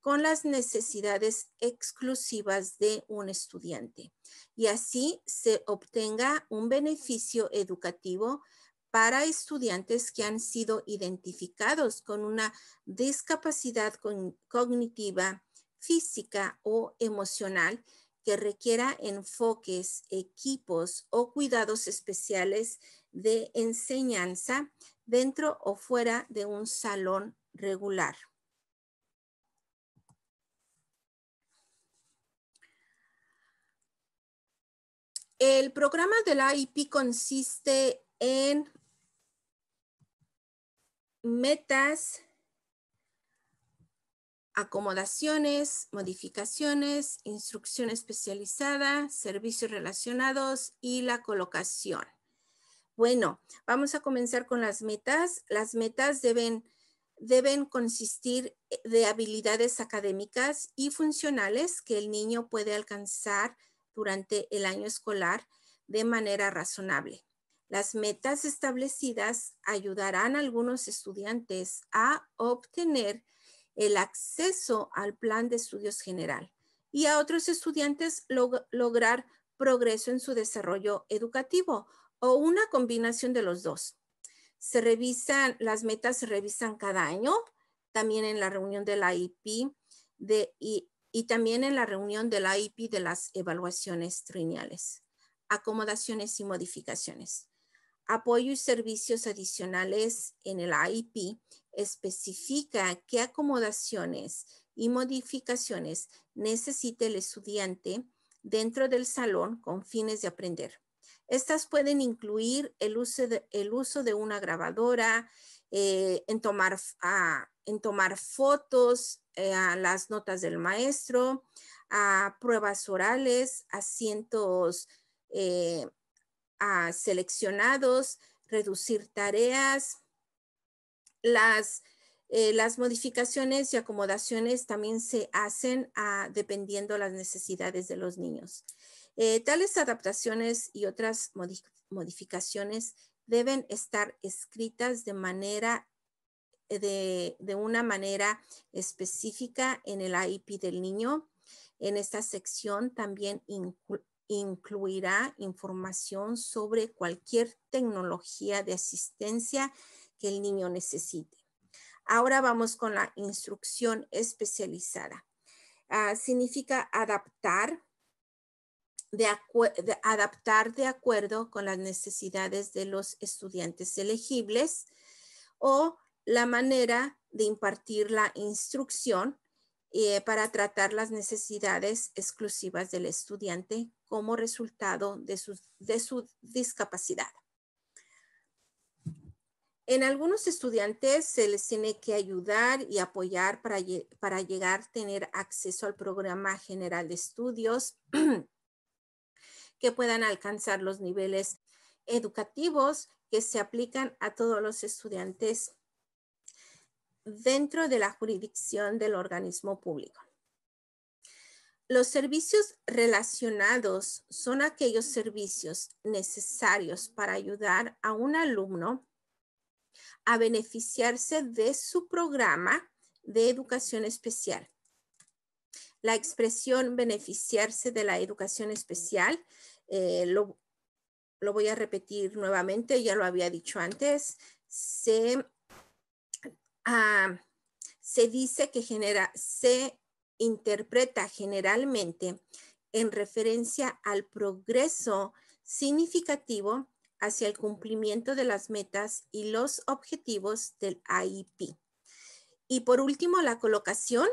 A: con las necesidades exclusivas de un estudiante y así se obtenga un beneficio educativo para estudiantes que han sido identificados con una discapacidad cognitiva, física o emocional que requiera enfoques, equipos o cuidados especiales de enseñanza dentro o fuera de un salón regular. El programa de la IP consiste en metas, acomodaciones, modificaciones, instrucción especializada, servicios relacionados y la colocación. Bueno, vamos a comenzar con las metas. Las metas deben, deben consistir eh, de habilidades académicas y funcionales que el niño puede alcanzar durante el año escolar de manera razonable. Las metas establecidas ayudarán a algunos estudiantes a obtener el acceso al plan de estudios general y a otros estudiantes lograr progreso en su desarrollo educativo o una combinación de los dos. Se revisan, las metas se revisan cada año, también en la reunión de la IP y, también en la reunión de la IP de las evaluaciones trineales. acomodaciones y modificaciones. Apoyo y servicios adicionales en el IP especifica qué acomodaciones y modificaciones necesita el estudiante dentro del salón con fines de aprender. Estas pueden incluir el uso de, una grabadora, eh, ah, en, tomar, fotos eh, a las notas del maestro, a pruebas orales, asientos eh, ah, seleccionados, reducir tareas. Las, modificaciones y acomodaciones también se hacen ah, dependiendo las necesidades de los niños. Eh, tales adaptaciones y otras modificaciones deben estar escritas de manera eh, de, una manera específica en el IP del niño. En esta sección también incluirá información sobre cualquier tecnología de asistencia que el niño necesite. Ahora vamos con la instrucción especializada. Ah, significa adaptar de, adaptar de acuerdo con las necesidades de los estudiantes elegibles o la manera de impartir la instrucción eh, para tratar las necesidades exclusivas del estudiante como resultado de su, de su discapacidad. En algunos estudiantes se les tiene que ayudar y apoyar para, para llegar a tener acceso al programa general de estudios que puedan alcanzar los niveles educativos que se aplican a todos los estudiantes dentro de la jurisdicción del organismo público. Los servicios relacionados son aquellos servicios necesarios para ayudar a un alumno a beneficiarse de su programa de educación especial la expresión beneficiarse de la educación especial. Eh, lo, voy a repetir nuevamente, ya lo había dicho antes. Ah, se, dice que genera, se interpreta generalmente en referencia al progreso significativo hacia el cumplimiento de las metas y los objetivos del AIP. Y por último, la colocación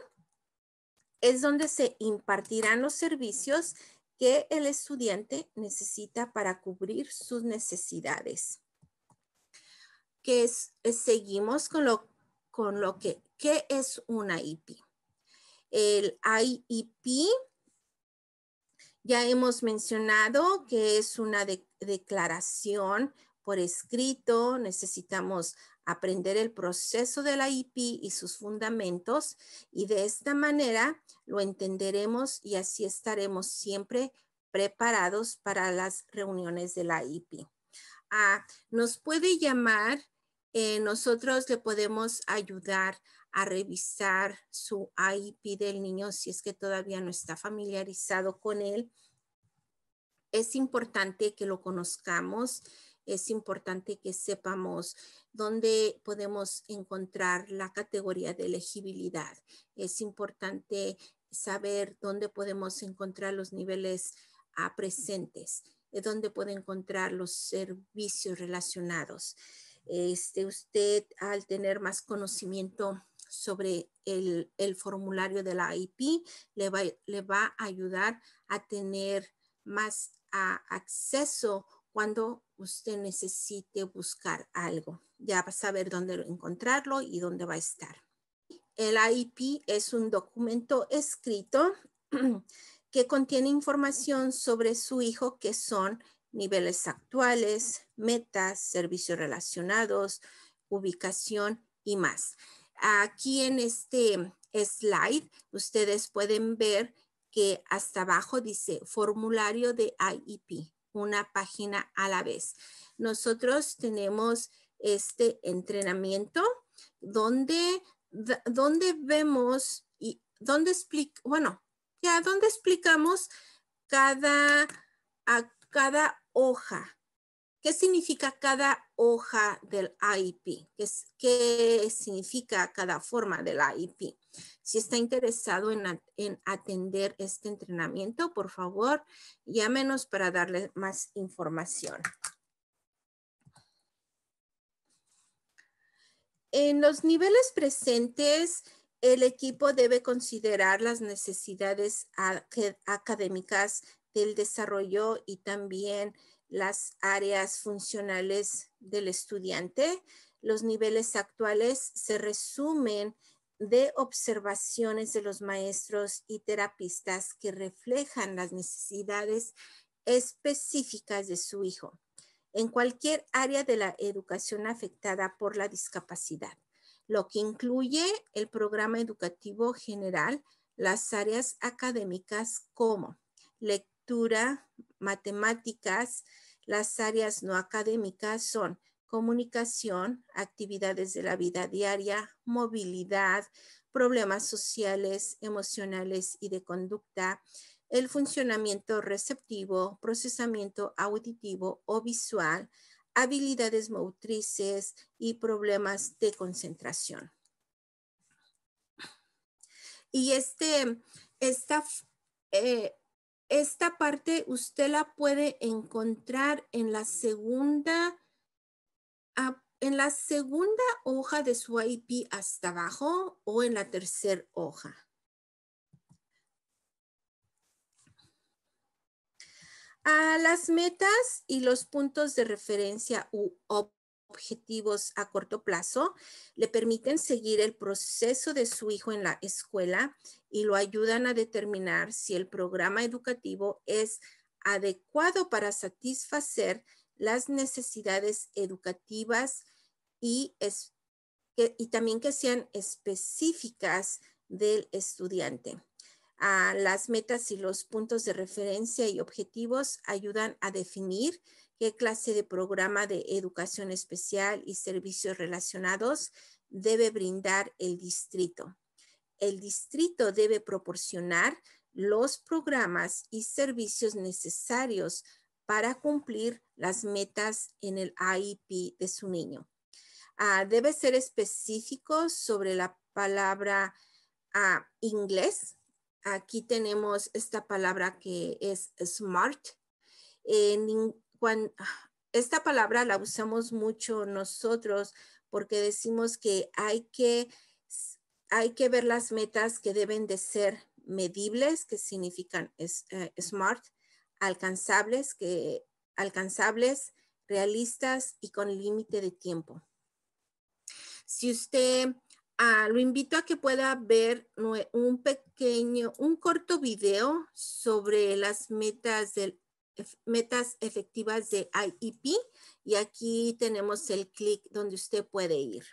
A: es donde se impartirán los servicios que el estudiante necesita para cubrir sus necesidades. Eh, seguimos con lo, que, ¿qué es una IP? El IEP ya hemos mencionado que es una declaración por escrito, necesitamos aprender el proceso de la IP y sus fundamentos y de esta manera lo entenderemos y así estaremos siempre preparados para las reuniones de la IP. Ah, nos puede llamar, eh, nosotros le podemos ayudar a revisar su IP del niño si es que todavía no está familiarizado con él. Es importante que lo conozcamos es importante que sepamos dónde podemos encontrar la categoría de elegibilidad. Es importante saber dónde podemos encontrar los niveles a presentes, eh, dónde puede encontrar los servicios relacionados. Este, usted al tener más conocimiento sobre el, formulario de la IP, le va, le va, a ayudar a tener más a, acceso cuando usted necesite buscar algo. Ya va a saber dónde encontrarlo y dónde va a estar. El IEP es un documento escrito que contiene información sobre su hijo que son niveles actuales, metas, servicios relacionados, ubicación y más. Aquí en este slide ustedes pueden ver que hasta abajo dice formulario de IEP una página a la vez. Nosotros tenemos este entrenamiento donde, donde vemos y donde explica, bueno, ya donde explicamos cada, a cada hoja ¿Qué significa cada hoja del IP? ¿Qué, significa cada forma del IP? Si está interesado en, en, atender este entrenamiento, por favor, llámenos para darle más información. En los niveles presentes, el equipo debe considerar las necesidades académicas del desarrollo y también las áreas funcionales del estudiante. Los niveles actuales se resumen de observaciones de los maestros y terapistas que reflejan las necesidades específicas de su hijo en cualquier área de la educación afectada por la discapacidad, lo que incluye el programa educativo general, las áreas académicas como lectura, matemáticas, las áreas no académicas son comunicación, actividades de la vida diaria, movilidad, problemas sociales, emocionales y de conducta, el funcionamiento receptivo, procesamiento auditivo o visual, habilidades motrices y problemas de concentración. Y este, esta, eh, esta parte usted la puede encontrar en la segunda, ah, en la segunda hoja de su IP hasta abajo o en la tercera hoja. A las metas y los puntos de referencia u objetivos a corto plazo, le permiten seguir el proceso de su hijo en la escuela y lo ayudan a determinar si el programa educativo es adecuado para satisfacer las necesidades educativas y, que, también que sean específicas del estudiante. Ah, las metas y los puntos de referencia y objetivos ayudan a definir qué clase de programa de educación especial y servicios relacionados debe brindar el distrito. El distrito debe proporcionar los programas y servicios necesarios para cumplir las metas en el AIP de su niño. Ah, debe ser específico sobre la palabra ah, inglés. Aquí tenemos esta palabra que es SMART. En, eh, cuando, ah, esta palabra la usamos mucho nosotros porque decimos que hay que, hay que ver las metas que deben de ser medibles, que significan es, eh, SMART, alcanzables, que, alcanzables, realistas y con límite de tiempo. Si usted ah, lo invito a que pueda ver un pequeño, un corto video sobre las metas del metas efectivas de IEP y aquí tenemos el clic donde usted puede ir.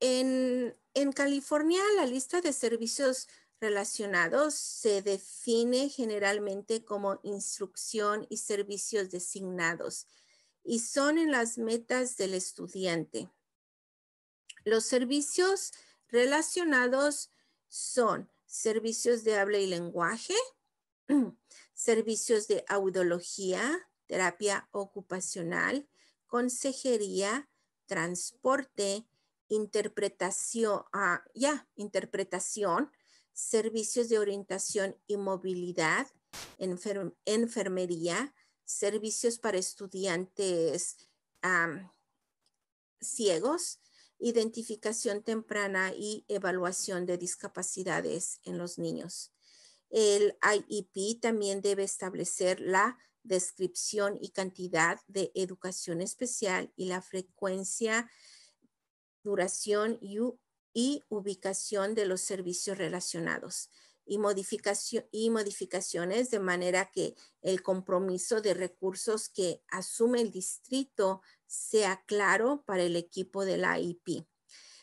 A: En, en California, la lista de servicios relacionados se define generalmente como instrucción y servicios designados y son en las metas del estudiante. Los servicios relacionados son servicios de habla y lenguaje, servicios de audología, terapia ocupacional, consejería, transporte, interpretación, ah, ya, interpretación, servicios de orientación y movilidad, enfermería, servicios para estudiantes ciegos, identificación temprana y evaluación de discapacidades en los niños. El IEP también debe establecer la descripción y cantidad de educación especial y la frecuencia, duración y, ubicación de los servicios relacionados y, modificaciones, de manera que el compromiso de recursos que asume el distrito sea claro para el equipo de la IP.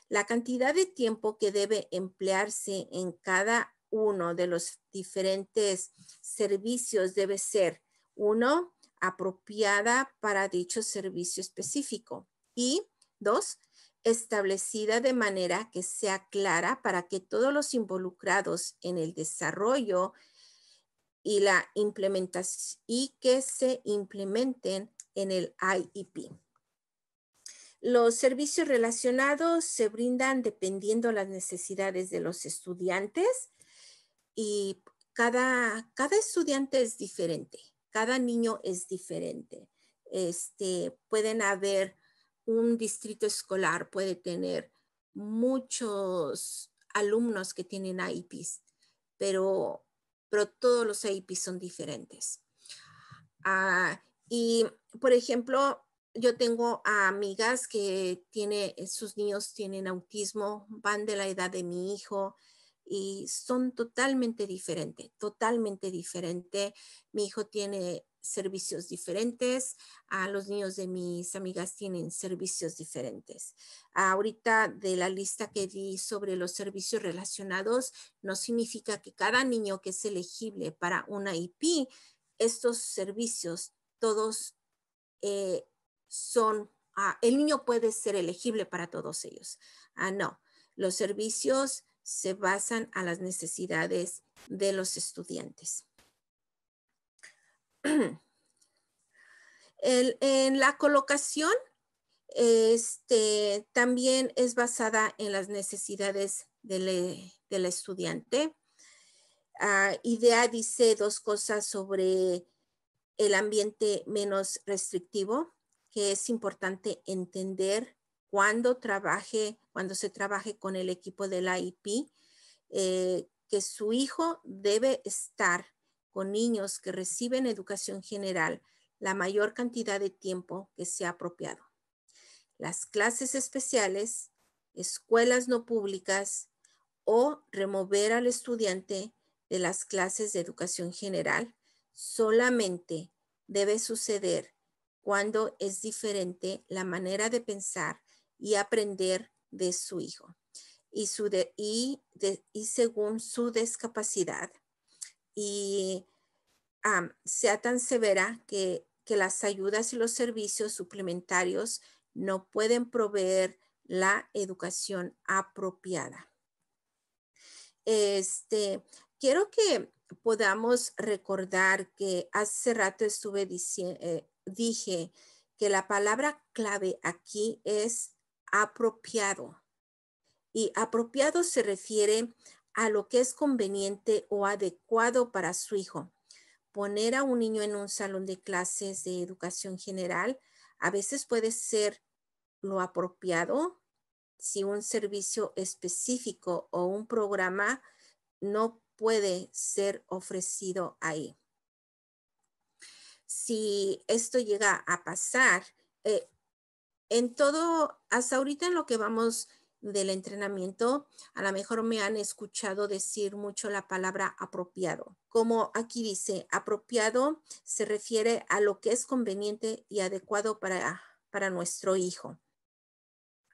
A: La cantidad de tiempo que debe emplearse en cada uno de los diferentes servicios debe ser, uno, apropiada para dicho servicio específico y, dos, establecida de manera que sea clara para que todos los involucrados en el desarrollo y la implementación y que se implementen en el IEP. Los servicios relacionados se brindan dependiendo las necesidades de los estudiantes y cada, cada estudiante es diferente, cada niño es diferente. Este, pueden haber un distrito escolar puede tener muchos alumnos que tienen AIPs, pero, pero todos los AIPs son diferentes. Ah, y, por ejemplo, yo tengo amigas que tiene, sus niños tienen autismo, van de la edad de mi hijo y son totalmente diferentes, totalmente diferentes. Mi hijo tiene servicios diferentes, a ah, los niños de mis amigas tienen servicios diferentes. Ahorita de la lista que di sobre los servicios relacionados, no significa que cada niño que es elegible para una IP, estos servicios todos eh, son, ah, el niño puede ser elegible para todos ellos. Ah, no, los servicios se basan a las necesidades de los estudiantes. en la colocación, este, también es basada en las necesidades del, estudiante. Ah, IDEA dice dos cosas sobre el ambiente menos restrictivo, que es importante entender cuando trabaje, cuando se trabaje con el equipo del IEP, eh, que su hijo debe estar con niños que reciben educación general la mayor cantidad de tiempo que sea apropiado. Las clases especiales, escuelas no públicas o remover al estudiante de las clases de educación general solamente debe suceder cuando es diferente la manera de pensar y aprender de su hijo y, y según su discapacidad y sea tan severa que, las ayudas y los servicios suplementarios no pueden proveer la educación apropiada. Este, quiero que podamos recordar que hace rato estuve eh, dije que la palabra clave aquí es apropiado. Y apropiado se refiere a lo que es conveniente o adecuado para su hijo. Poner a un niño en un salón de clases de educación general a veces puede ser lo apropiado si un servicio específico o un programa no puede ser ofrecido ahí. Si esto llega a pasar, eh, en todo, hasta ahorita en lo que vamos del entrenamiento, a lo mejor me han escuchado decir mucho la palabra apropiado. Como aquí dice, apropiado se refiere a lo que es conveniente y adecuado para, para nuestro hijo.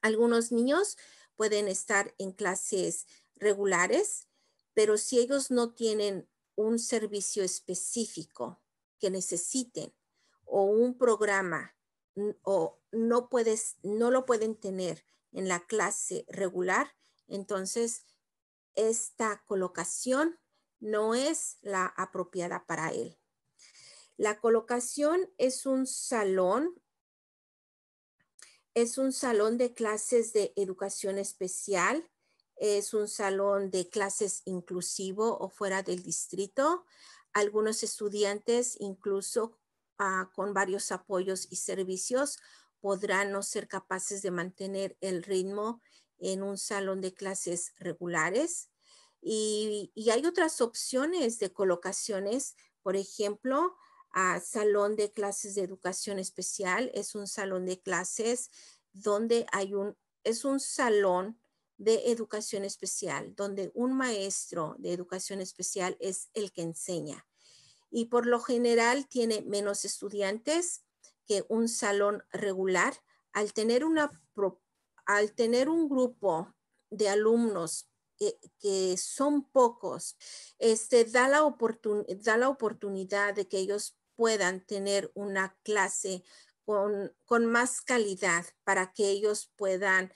A: Algunos niños pueden estar en clases regulares, pero si ellos no tienen un servicio específico que necesiten o un programa o no puedes no lo pueden tener en la clase regular. Entonces, esta colocación no es la apropiada para él. La colocación es un salón, es un salón de clases de educación especial, es un salón de clases inclusivo o fuera del distrito. Algunos estudiantes, incluso ah, con varios apoyos y servicios, podrán no ser capaces de mantener el ritmo en un salón de clases regulares. Y, hay otras opciones de colocaciones, por ejemplo, a salón de clases de educación especial es un salón de clases donde hay un, es un salón de educación especial, donde un maestro de educación especial es el que enseña. Y por lo general tiene menos estudiantes que un salón regular, al tener, una, al tener un grupo de alumnos que, son pocos, este, da, la da la oportunidad de que ellos puedan tener una clase con, con más calidad para que ellos puedan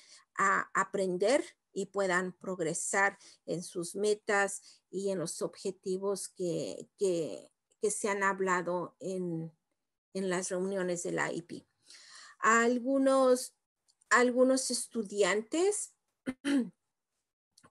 A: aprender y puedan progresar en sus metas y en los objetivos que se han hablado en, en las reuniones de la IP. Algunos, algunos estudiantes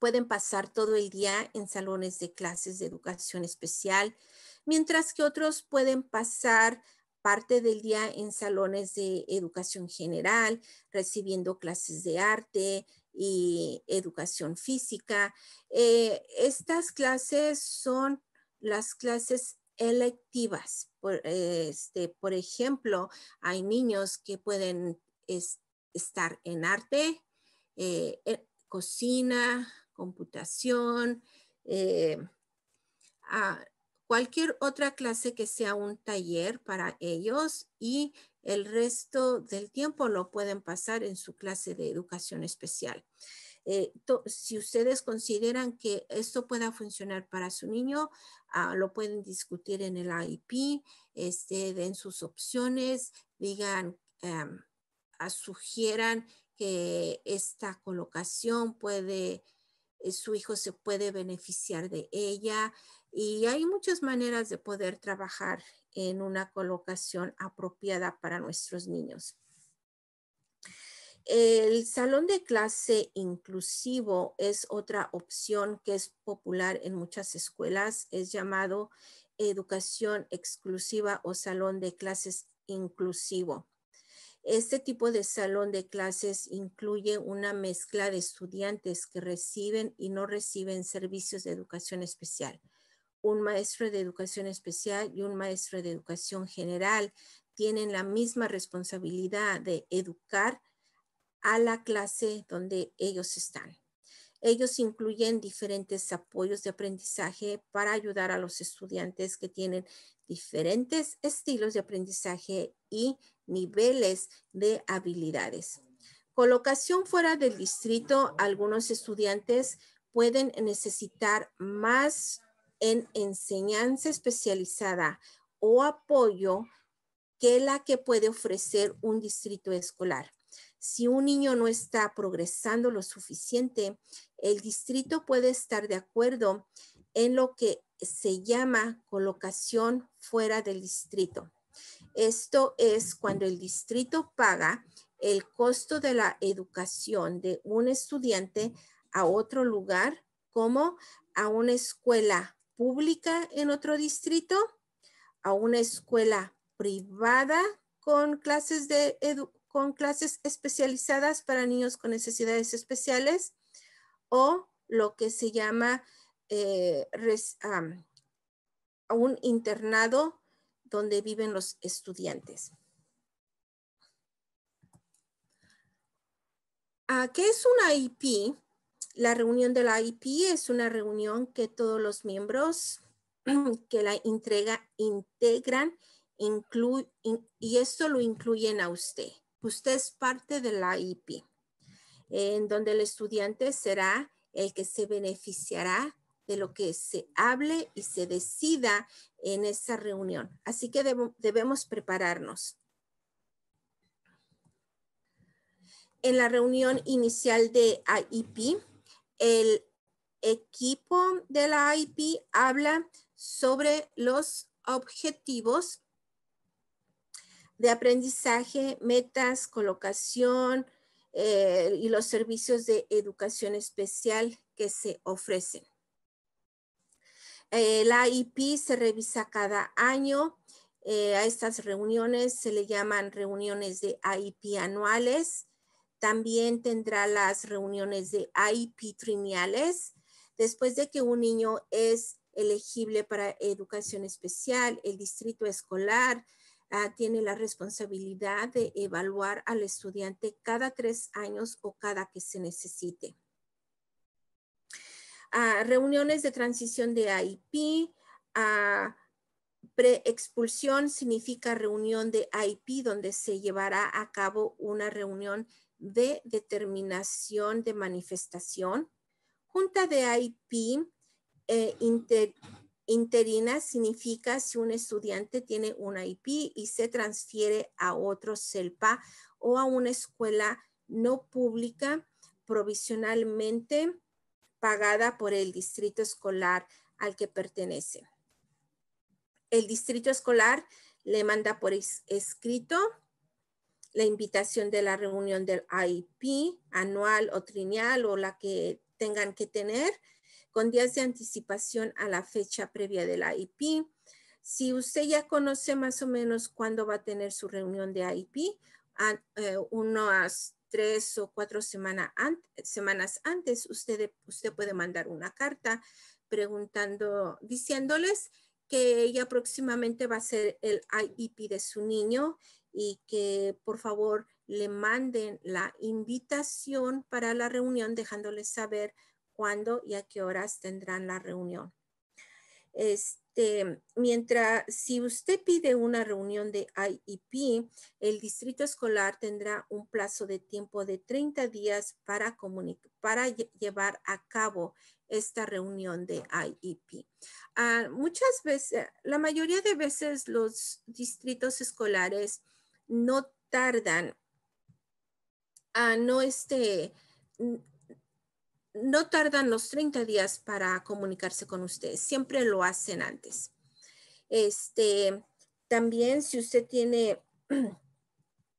A: pueden pasar todo el día en salones de clases de educación especial, mientras que otros pueden pasar parte del día en salones de educación general, recibiendo clases de arte y educación física. Eh, estas clases son las clases electivas. Este, por, ejemplo, hay niños que pueden estar en arte, eh, cocina, computación, eh, ah, cualquier otra clase que sea un taller para ellos y el resto del tiempo lo pueden pasar en su clase de educación especial. Eh, si ustedes consideran que esto pueda funcionar para su niño, ah, lo pueden discutir en el IP, este, den sus opciones, digan, em, ah, sugieran que esta colocación puede, eh, su hijo se puede beneficiar de ella. Y hay muchas maneras de poder trabajar en una colocación apropiada para nuestros niños. El salón de clase inclusivo es otra opción que es popular en muchas escuelas. Es llamado educación exclusiva o salón de clases inclusivo. Este tipo de salón de clases incluye una mezcla de estudiantes que reciben y no reciben servicios de educación especial. Un maestro de educación especial y un maestro de educación general tienen la misma responsabilidad de educar a la clase donde ellos están. Ellos incluyen diferentes apoyos de aprendizaje para ayudar a los estudiantes que tienen diferentes estilos de aprendizaje y niveles de habilidades. Colocación fuera del distrito, algunos estudiantes pueden necesitar más en enseñanza especializada o apoyo que la que puede ofrecer un distrito escolar. Si un niño no está progresando lo suficiente, el distrito puede estar de acuerdo en lo que se llama colocación fuera del distrito. Esto es cuando el distrito paga el costo de la educación de un estudiante a otro lugar, como a una escuela pública en otro distrito, a una escuela privada con clases de educación con clases especializadas para niños con necesidades especiales o lo que se llama eh, un internado donde viven los estudiantes. Ah, ¿Qué es una IP? La reunión de la IP es una reunión que todos los miembros que la entrega, integran y esto lo incluyen a usted usted es parte de la IP, en donde el estudiante será el que se beneficiará de lo que se hable y se decida en esa reunión. Así que debemos prepararnos. En la reunión inicial de IP, el equipo de la IP habla sobre los objetivos de aprendizaje, metas, colocación eh, y los servicios de educación especial que se ofrecen. El eh, la se revisa cada año. Eh, a estas reuniones se le llaman reuniones de AIP anuales. También tendrá las reuniones de AIP trimiales. Después de que un niño es elegible para educación especial, el distrito escolar, Ah, tiene la responsabilidad de evaluar al estudiante cada tres años o cada que se necesite. Ah, reuniones de transición de IP pre ah, Preexpulsión significa reunión de IP donde se llevará a cabo una reunión de determinación de manifestación. Junta de IP eh, Interina significa si un estudiante tiene una IP y se transfiere a otro CELPA o a una escuela no pública provisionalmente pagada por el distrito escolar al que pertenece. El distrito escolar le manda por escrito la invitación de la reunión del IP anual o trineal o la que tengan que tener con días de anticipación a la fecha previa de la IP. Si usted ya conoce más o menos cuándo va a tener su reunión de IP, a, eh, unas tres o cuatro semanas antes, usted, usted puede mandar una carta preguntando, diciéndoles que ya próximamente va a ser el IP de su niño y que por favor le manden la invitación para la reunión dejándoles saber cuándo y a qué horas tendrán la reunión. Este, mientras, si usted pide una reunión de IEP, el distrito escolar tendrá un plazo de tiempo de 30 días para, para llevar a cabo esta reunión de IEP. Ah, muchas veces, la mayoría de veces los distritos escolares no tardan, a no este, no tardan los 30 días para comunicarse con ustedes. siempre lo hacen antes. Este, también si usted tiene,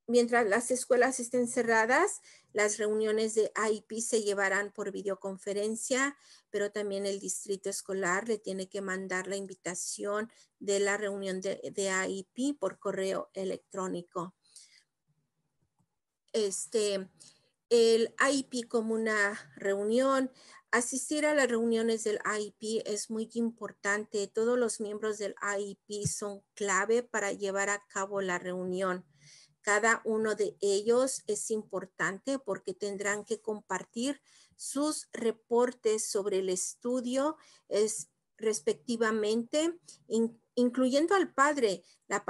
A: mientras las escuelas estén cerradas, las reuniones de AIP se llevarán por videoconferencia, pero también el distrito escolar le tiene que mandar la invitación de la reunión de, de AIP por correo electrónico. Este, el AIP como una reunión. Asistir a las reuniones del AIP es muy importante. Todos los miembros del AIP son clave para llevar a cabo la reunión. Cada uno de ellos es importante porque tendrán que compartir sus reportes sobre el estudio es, respectivamente, incluyendo al padre. La,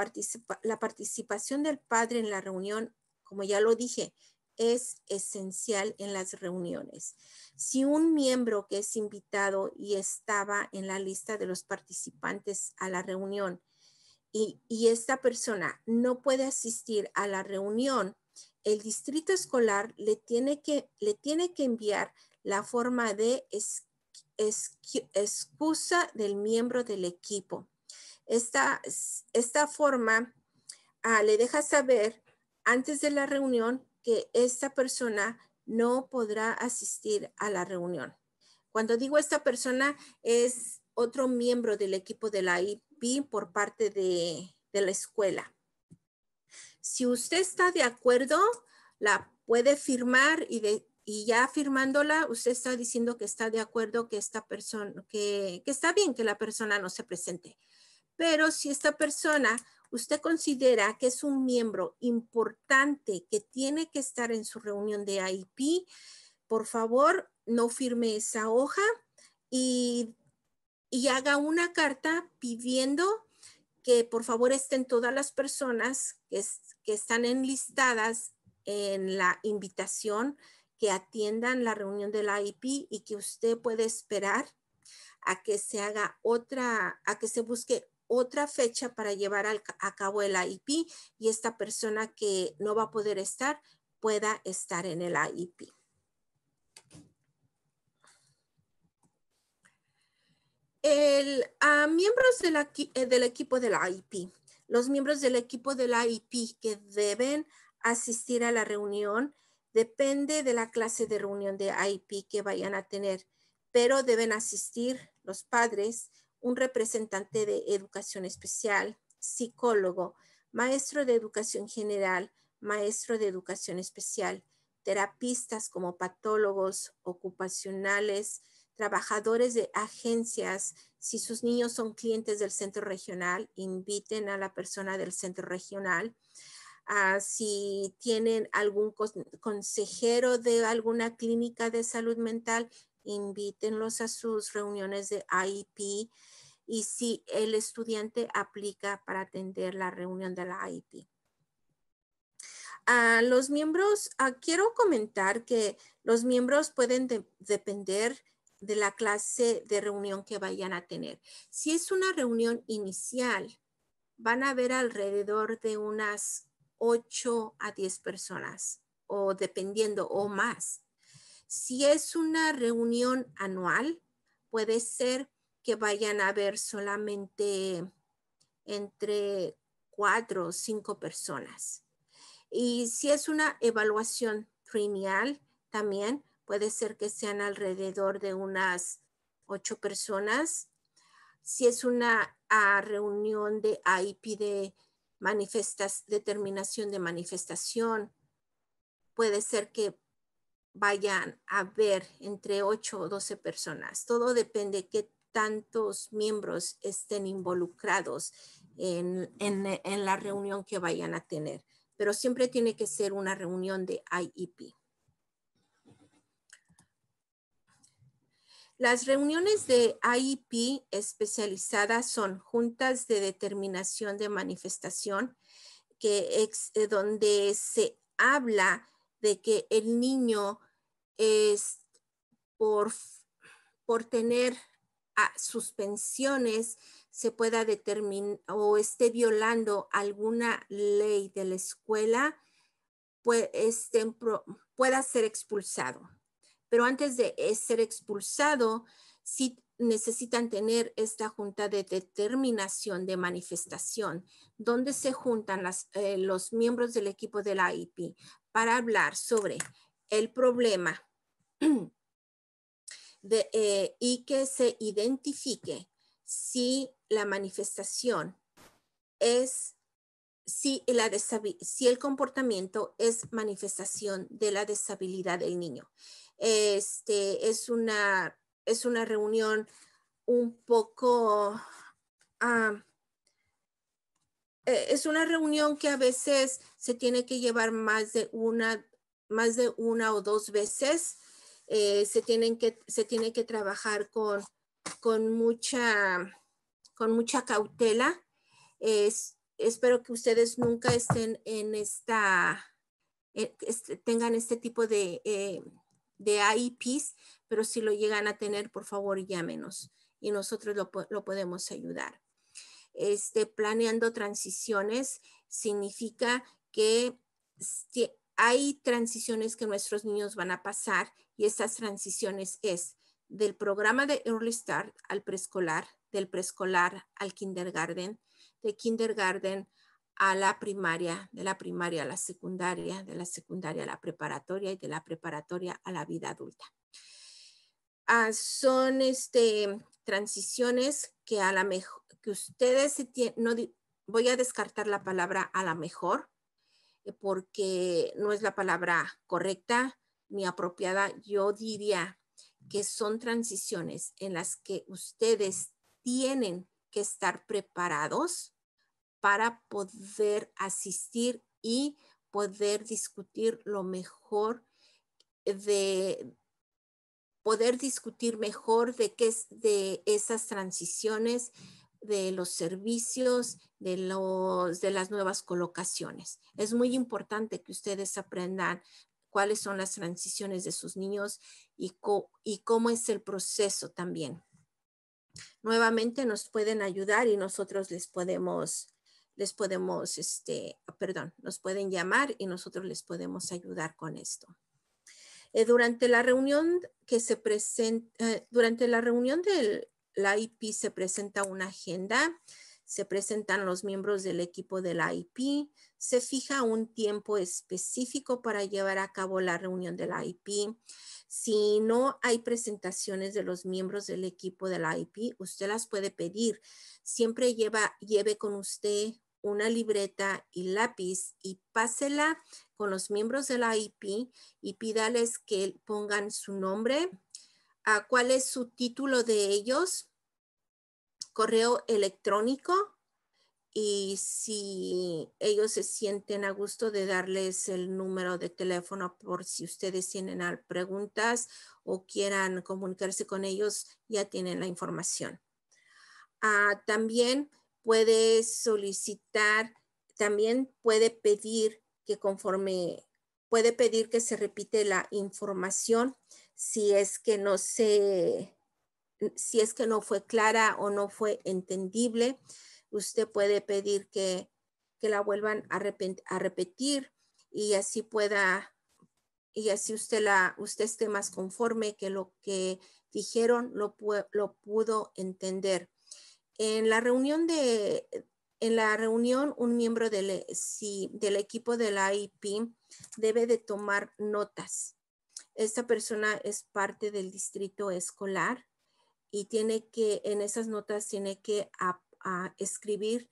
A: la participación del padre en la reunión, como ya lo dije, es esencial en las reuniones. Si un miembro que es invitado y estaba en la lista de los participantes a la reunión y, esta persona no puede asistir a la reunión, el distrito escolar le tiene que, le tiene que enviar la forma de excusa del miembro del equipo. Esta, esta forma ah, le deja saber antes de la reunión que esta persona no podrá asistir a la reunión. Cuando digo esta persona es otro miembro del equipo de la IP por parte de, la escuela. Si usted está de acuerdo, la puede firmar y, y ya firmándola, usted está diciendo que está de acuerdo que esta persona, que está bien que la persona no se presente. Pero si esta persona usted considera que es un miembro importante que tiene que estar en su reunión de AIP, por favor, no firme esa hoja y, haga una carta pidiendo que por favor estén todas las personas que, que están enlistadas en la invitación que atiendan la reunión de la IP y que usted puede esperar a que se haga otra, a que se busque otra fecha para llevar a cabo el AIP y esta persona que no va a poder estar pueda estar en el AIP. El, miembros eh, del equipo del AIP. Los miembros del equipo del AIP que deben asistir a la reunión depende de la clase de reunión de AIP que vayan a tener, pero deben asistir los padres un representante de educación especial, psicólogo, maestro de educación general, maestro de educación especial, terapistas como patólogos ocupacionales, trabajadores de agencias, si sus niños son clientes del centro regional, inviten a la persona del centro regional. Ah, si tienen algún consejero de alguna clínica de salud mental, invítenlos a sus reuniones de IEP y si el estudiante aplica para atender la reunión de la IEP. A los miembros, ah, quiero comentar que los miembros pueden depender de la clase de reunión que vayan a tener. Si es una reunión inicial, van a ver alrededor de unas 8 a 10 personas o dependiendo o más. Si es una reunión anual, puede ser que vayan a haber solamente entre cuatro o cinco personas. Y si es una evaluación premial, también puede ser que sean alrededor de unas ocho personas. Si es una ah, reunión de AIP de manifestas, determinación de manifestación, puede ser que vayan a ver entre 8 o 12 personas. Todo depende qué tantos miembros estén involucrados en, la reunión que vayan a tener. Pero siempre tiene que ser una reunión de IEP. Las reuniones de IEP especializadas son juntas de determinación de manifestación, que eh, donde se habla de que el niño es por, por tener a suspensiones se pueda determinar o esté violando alguna ley de la escuela, puede este, pueda ser expulsado. Pero antes de eh, ser expulsado, sí necesitan tener esta junta de determinación de manifestación, donde se juntan eh, los miembros del equipo de la IP para hablar sobre el problema de, eh, y que se identifique si la manifestación es, si, la si el comportamiento es manifestación de la deshabilidad del niño. Este, es, una, es una reunión un poco... Ah, eh, es una reunión que a veces se tiene que llevar más de una, más de una o dos veces. Eh, se, tienen que, se tiene que trabajar con, con, mucha, con mucha cautela. espero que ustedes nunca estén en esta, eh, este, tengan este tipo de, eh, de pero si lo llegan a tener, por favor, llámenos y nosotros lo, lo podemos ayudar este, planeando transiciones significa que hay transiciones que nuestros niños van a pasar y esas transiciones es del programa de Early Start al preescolar, del preescolar al kindergarten, de kindergarten a la primaria, de la primaria a la secundaria, de la secundaria a la preparatoria y de la preparatoria a la vida adulta. Ah, son este, transiciones que a la mejor, que ustedes se tienen, no, voy a descartar la palabra a la mejor, eh, porque no es la palabra correcta ni apropiada. Yo diría que son transiciones en las que ustedes tienen que estar preparados para poder asistir y poder discutir lo mejor de, poder discutir mejor de qué es de esas transiciones, de los servicios, de, los, de las nuevas colocaciones. Es muy importante que ustedes aprendan cuáles son las transiciones de sus niños y, y cómo es el proceso también. Nuevamente nos pueden ayudar y nosotros les podemos, les podemos, este, perdón, nos pueden llamar y nosotros les podemos ayudar con esto. Eh, durante la reunión que se presenta, eh, durante la reunión de la IP se presenta una agenda, se presentan los miembros del equipo de la IP, se fija un tiempo específico para llevar a cabo la reunión de la IP. Si no hay presentaciones de los miembros del equipo de la IP, usted las puede pedir. Siempre lleva, lleve con usted una libreta y lápiz y pásela con los miembros de la IP y pídales que pongan su nombre, a cuál es su título de ellos, correo electrónico y si ellos se sienten a gusto de darles el número de teléfono por si ustedes tienen preguntas o quieran comunicarse con ellos, ya tienen la información. Ah, también puede solicitar, también puede pedir que conforme, puede pedir que se repite la información si es que no se, si es que no fue clara o no fue entendible. Usted puede pedir que, la vuelvan a, repetir y así pueda y así usted la usted esté más conforme que lo que dijeron lo, lo pudo entender. En la reunión, de, en la reunión un miembro del, e, si, del equipo de la IP debe de tomar notas. Esta persona es parte del distrito escolar y tiene que, en esas notas tiene que escribir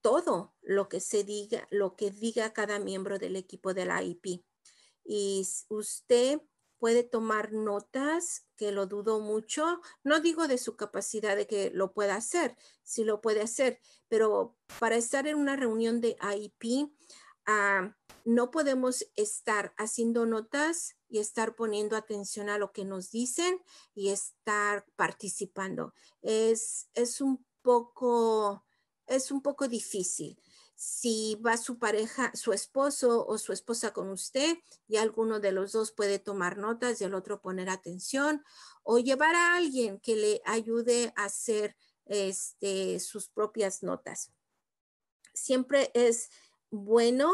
A: todo lo que se diga, lo que diga cada miembro del equipo del la IP. Y usted puede tomar notas, que lo dudo mucho. No digo de su capacidad de que lo pueda hacer, si lo puede hacer, pero para estar en una reunión de IP, ah, no podemos estar haciendo notas y estar poniendo atención a lo que nos dicen y estar participando. Es, es un poco, es un poco difícil. Si va su pareja, su esposo o su esposa con usted, y alguno de los dos puede tomar notas y el otro poner atención, o llevar a alguien que le ayude a hacer este, sus propias notas. Siempre es bueno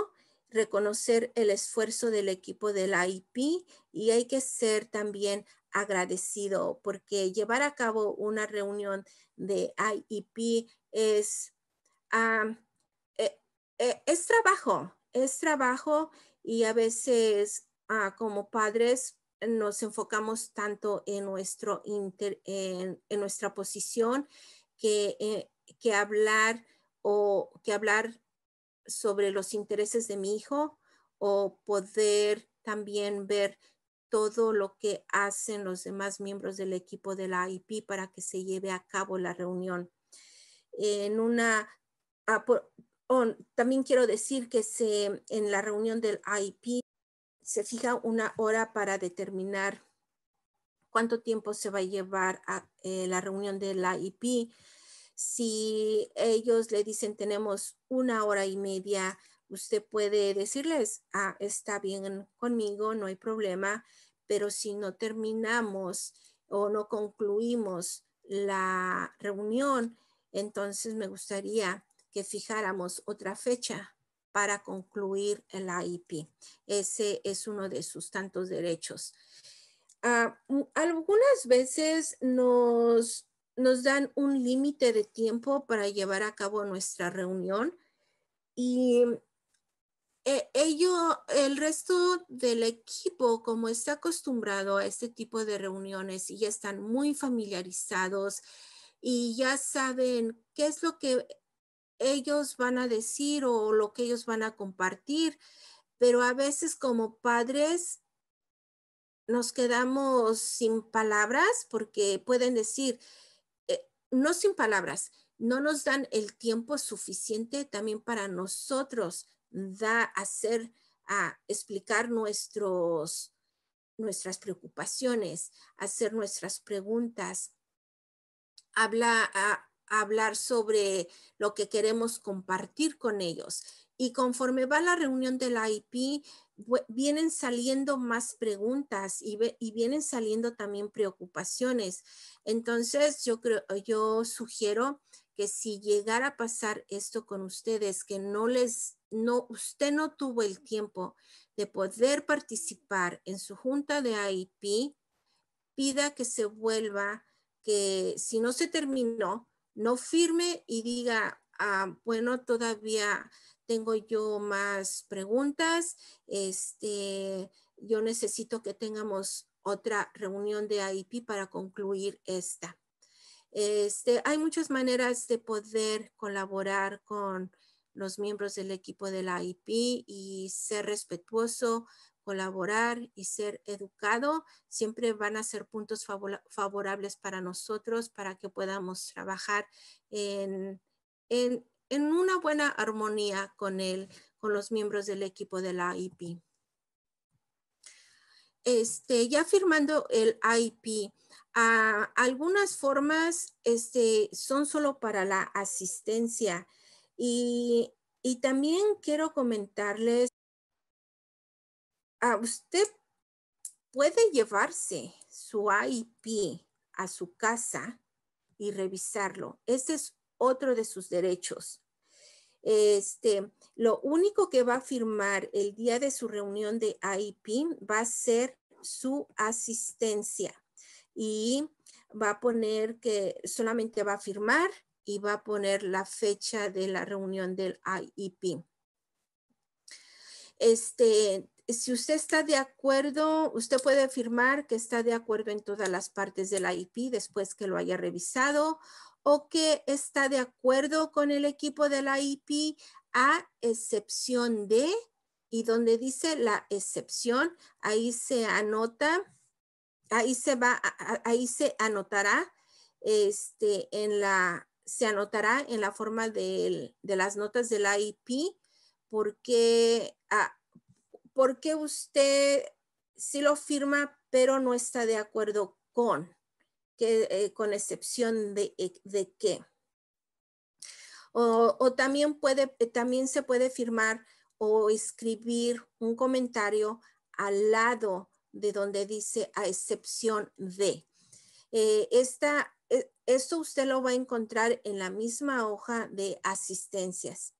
A: reconocer el esfuerzo del equipo del IP y hay que ser también agradecido porque llevar a cabo una reunión de IEP es eh, es trabajo, es trabajo y a veces ah, como padres nos enfocamos tanto en, nuestro inter, en, nuestra posición que, eh, que, hablar o que hablar sobre los intereses de mi hijo o poder también ver todo lo que hacen los demás miembros del equipo de la IP para que se lleve a cabo la reunión. En una, ah, también quiero decir que se, en la reunión del IP se fija una hora para determinar cuánto tiempo se va a llevar a eh, la reunión del IP Si ellos le dicen tenemos una hora y media, usted puede decirles, ah, está bien conmigo, no hay problema, pero si no terminamos o no concluimos la reunión, entonces me gustaría que fijáramos otra fecha para concluir el AIP. Ese es uno de sus tantos derechos. Ah, algunas veces nos, dan un límite de tiempo para llevar a cabo nuestra reunión y e, ello, el resto del equipo, como está acostumbrado a este tipo de reuniones y ya están muy familiarizados y ya saben qué es lo que ellos van a decir o lo que ellos van a compartir, pero a veces como padres nos quedamos sin palabras porque pueden decir, eh, no sin palabras, no nos dan el tiempo suficiente también para nosotros da hacer a ah, explicar nuestros nuestras preocupaciones, hacer nuestras preguntas. Habla a, ah, hablar sobre lo que queremos compartir con ellos. Y conforme va la reunión del IP, vienen saliendo más preguntas y, vienen saliendo también preocupaciones. Entonces, yo creo, yo sugiero que si llegara a pasar esto con ustedes, que no les, no, usted no tuvo el tiempo de poder participar en su junta de IP pida que se vuelva, que si no se terminó, no firme y diga, ah, bueno, todavía tengo yo más preguntas, este, yo necesito que tengamos otra reunión de AIP para concluir esta. Este, hay muchas maneras de poder colaborar con los miembros del equipo de la AIP y ser respetuoso colaborar y ser educado, siempre van a ser puntos favorables para nosotros para que podamos trabajar en, en, una buena armonía con él, con los miembros del equipo de la IP. Este, ya firmando el IP, ah, algunas formas este, son solo para la asistencia y, y también quiero comentarles usted puede llevarse su IP a su casa y revisarlo. Este es otro de sus derechos. Este, lo único que va a firmar el día de su reunión de IP va a ser su asistencia y va a poner que solamente va a firmar y va a poner la fecha de la reunión del IP. Este, si usted está de acuerdo, usted puede afirmar que está de acuerdo en todas las partes de la IP después que lo haya revisado o que está de acuerdo con el equipo de la IP a excepción de, y donde dice la excepción, ahí se anota, ahí se va, ahí se anotará, este, en la, se anotará en la forma de las notas de la IP porque a, ah, ¿por qué usted sí lo firma, pero no está de acuerdo con? Que, eh, con excepción de, eh, qué. O, también, puede, eh, también se puede firmar o escribir un comentario al lado de donde dice a excepción de. esto usted lo va a encontrar en la misma hoja de asistencias.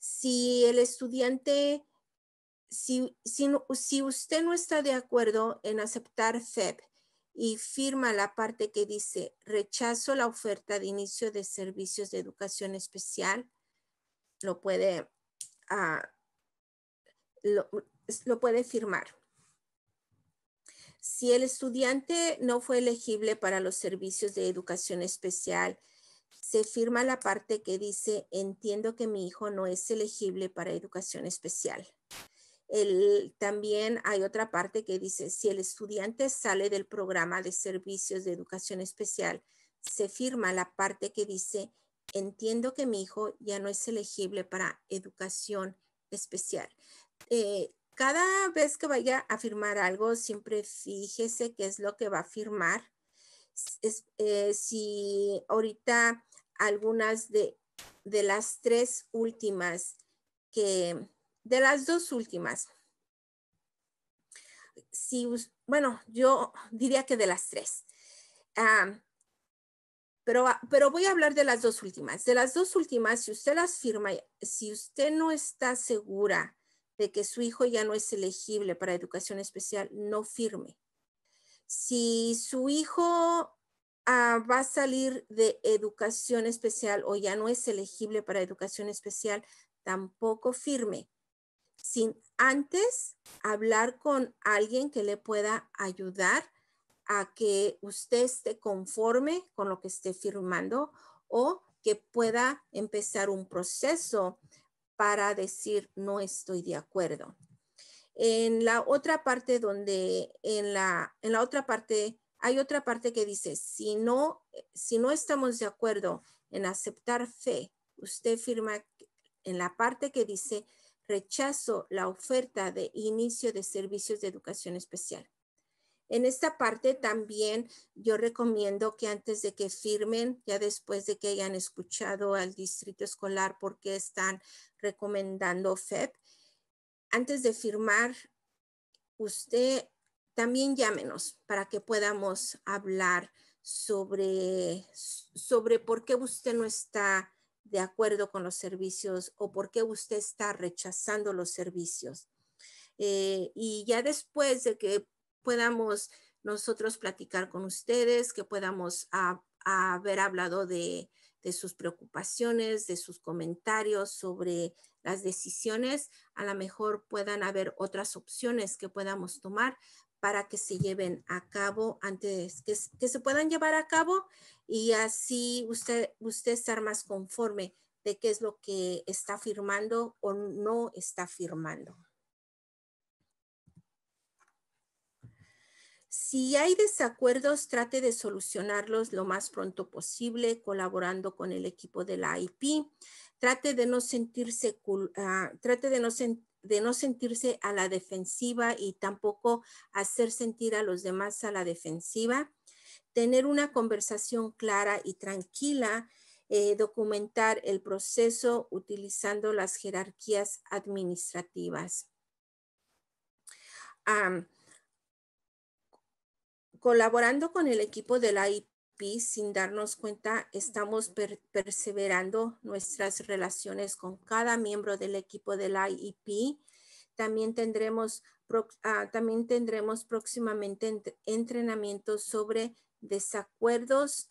A: Si el estudiante si, usted no está de acuerdo en aceptar FEP y firma la parte que dice rechazo la oferta de inicio de servicios de educación especial, puede, ah, lo puede firmar. Si el estudiante no fue elegible para los servicios de educación especial, se firma la parte que dice, entiendo que mi hijo no es elegible para educación especial también hay otra parte que dice, si el estudiante sale del programa de servicios de educación especial, se firma la parte que dice, entiendo que mi hijo ya no es elegible para educación especial. Eh, cada vez que vaya a firmar algo, siempre fíjese qué es lo que va a firmar. Eh, si ahorita algunas de las tres últimas que de las dos últimas, si, bueno, yo diría que de las tres. pero, voy a hablar de las dos últimas. De las dos últimas, si usted las firma, si usted no está segura de que su hijo ya no es elegible para educación especial, no firme. Si su hijo ah, va a salir de educación especial o ya no es elegible para educación especial, tampoco firme sin antes hablar con alguien que le pueda ayudar a que usted esté conforme con lo que esté firmando o que pueda empezar un proceso para decir no estoy de acuerdo. En la otra parte donde, en la, en la otra parte, hay otra parte que dice, si no, si no estamos de acuerdo en aceptar fe, usted firma en la parte que dice, rechazo la oferta de inicio de servicios de educación especial. En esta parte también yo recomiendo que antes de que firmen, ya después de que hayan escuchado al distrito escolar por qué están recomendando FEP, antes de firmar, usted también llámenos para que podamos hablar sobre, sobre por qué usted no está de acuerdo con los servicios o por qué usted está rechazando los servicios. Eh, y ya después de que podamos nosotros platicar con ustedes, que podamos a, haber hablado de, sus preocupaciones, de sus comentarios sobre las decisiones, a lo mejor puedan haber otras opciones que podamos tomar para que se lleven a cabo antes, que se puedan llevar a cabo y así usted, usted estar más conforme de qué es lo que está firmando o no está firmando. Si hay desacuerdos, trate de solucionarlos lo más pronto posible colaborando con el equipo de la IP. Trate de no sentirse, ah, trate de no sentirse a la defensiva y tampoco hacer sentir a los demás a la defensiva tener una conversación clara y tranquila, eh, documentar el proceso utilizando las jerarquías administrativas. colaborando con el equipo del la IP sin darnos cuenta, estamos perseverando nuestras relaciones con cada miembro del equipo del IP. También tendremos, ah, también tendremos próximamente entrenamientos sobre desacuerdos,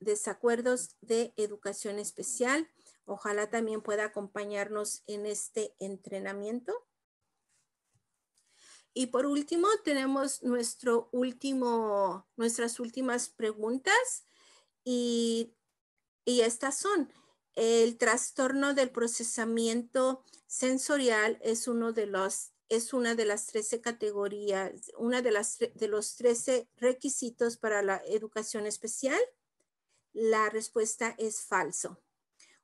A: desacuerdos de educación especial. Ojalá también pueda acompañarnos en este entrenamiento. Y por último, tenemos nuestro último, nuestras últimas preguntas y, y estas son. El trastorno del procesamiento sensorial es uno de los es una de las 13 categorías, una de, las, de los 13 requisitos para la educación especial? La respuesta es falso.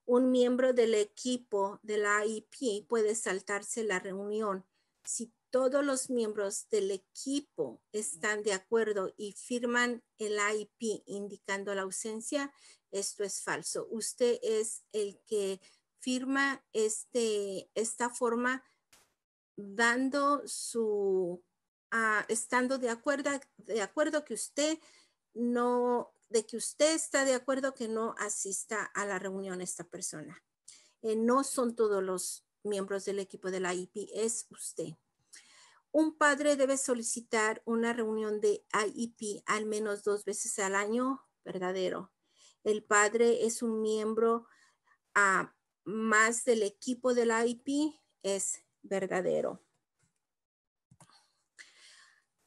A: Un miembro del equipo de la IEP puede saltarse la reunión si todos los miembros del equipo están de acuerdo y firman el IP indicando la ausencia, esto es falso. Usted es el que firma este, esta forma dando su, ah, estando de acuerdo, de acuerdo que usted no, de que usted está de acuerdo que no asista a la reunión esta persona. Eh, no son todos los miembros del equipo de la IP, es usted. Un padre debe solicitar una reunión de IP al menos dos veces al año, verdadero. El padre es un miembro a ah, más del equipo de la IP es verdadero.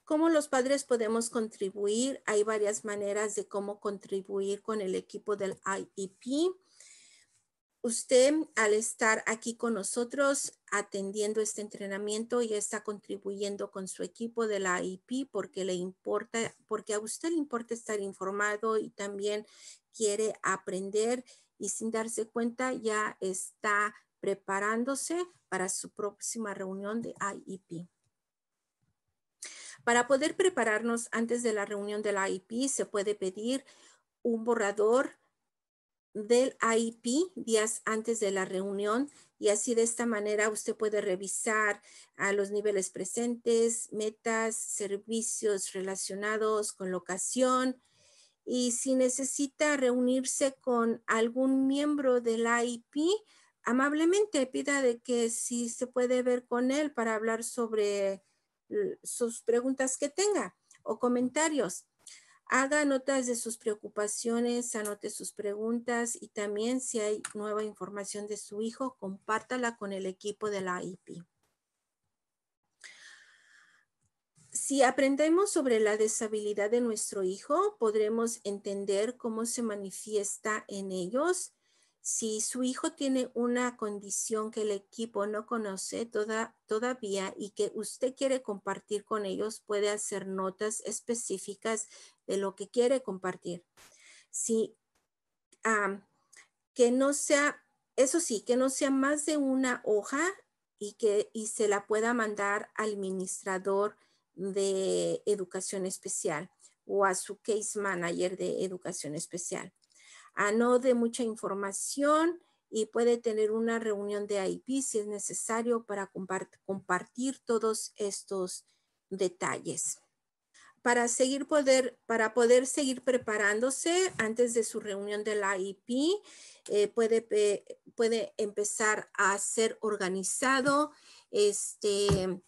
A: ¿Cómo los padres podemos contribuir? Hay varias maneras de cómo contribuir con el equipo del IEP. Usted, al estar aquí con nosotros atendiendo este entrenamiento, ya está contribuyendo con su equipo del IEP porque le importa, porque a usted le importa estar informado y también quiere aprender y sin darse cuenta ya está preparándose para su próxima reunión de IEP. Para poder prepararnos antes de la reunión de la IEP, se puede pedir un borrador del IEP días antes de la reunión y así de esta manera usted puede revisar a los niveles presentes, metas, servicios relacionados con locación y si necesita reunirse con algún miembro del IEP, amablemente pida de que si se puede ver con él para hablar sobre sus preguntas que tenga o comentarios. Haga notas de sus preocupaciones, anote sus preguntas y también si hay nueva información de su hijo, compártala con el equipo de la IP. Si aprendemos sobre la deshabilidad de nuestro hijo, podremos entender cómo se manifiesta en ellos si su hijo tiene una condición que el equipo no conoce todavía y que usted quiere compartir con ellos, puede hacer notas específicas de lo que quiere compartir. Si, que no sea, eso sí, que no sea más de una hoja y que y se la pueda mandar al administrador de educación especial o a su case manager de educación especial a no de mucha información y puede tener una reunión de IP si es necesario para compartir todos estos detalles. Para, seguir poder, para poder seguir preparándose antes de su reunión de la IP, eh, puede, puede empezar a ser organizado, este,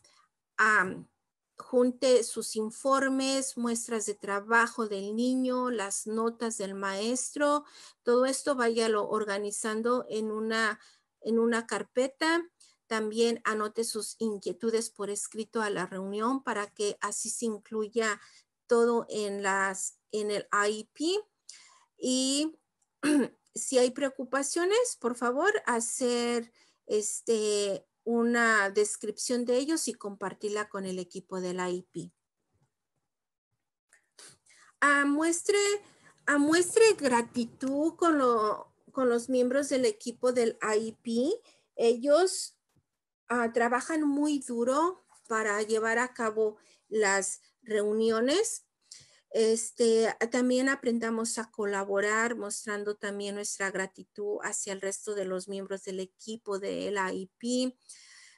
A: junte sus informes, muestras de trabajo del niño, las notas del maestro, todo esto váyalo organizando en una, en una carpeta. También anote sus inquietudes por escrito a la reunión para que así se incluya todo en, las, en el IP. Y si hay preocupaciones, por favor, hacer este, una descripción de ellos y compartirla con el equipo de la IP. A ah, ah, muestre, gratitud con, los miembros del equipo del AIP. Ellos ah, trabajan muy duro para llevar a cabo las reuniones este, también aprendamos a colaborar mostrando también nuestra gratitud hacia el resto de los miembros del equipo de la IP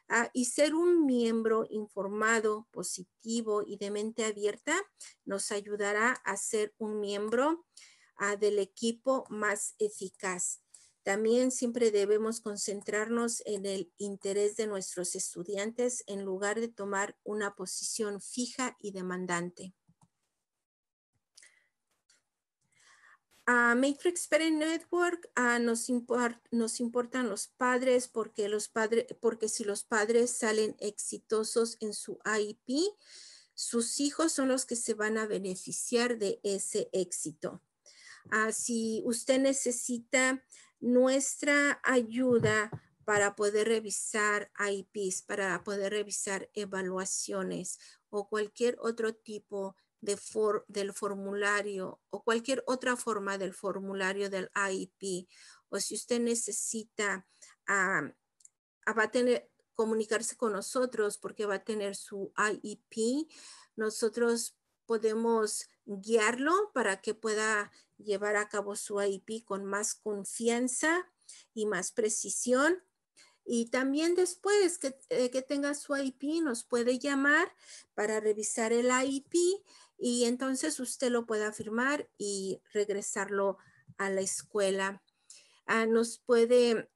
A: ah, y ser un miembro informado, positivo y de mente abierta nos ayudará a ser un miembro ah, del equipo más eficaz. También siempre debemos concentrarnos en el interés de nuestros estudiantes en lugar de tomar una posición fija y demandante. A Matrix Parent Network nos, importan los padres porque, los padres porque si los padres salen exitosos en su IP sus hijos son los que se van a beneficiar de ese éxito. Ah, si usted necesita nuestra ayuda para poder revisar IPs, para poder revisar evaluaciones o cualquier otro tipo de del formulario o cualquier otra forma del formulario del IEP o si usted necesita, ah, va a tener comunicarse con nosotros porque va a tener su IEP. Nosotros podemos guiarlo para que pueda llevar a cabo su IEP con más confianza y más precisión. Y también después que, eh, que tenga su IP nos puede llamar para revisar el IP y entonces usted lo puede firmar y regresarlo a la escuela. Ah, nos puede,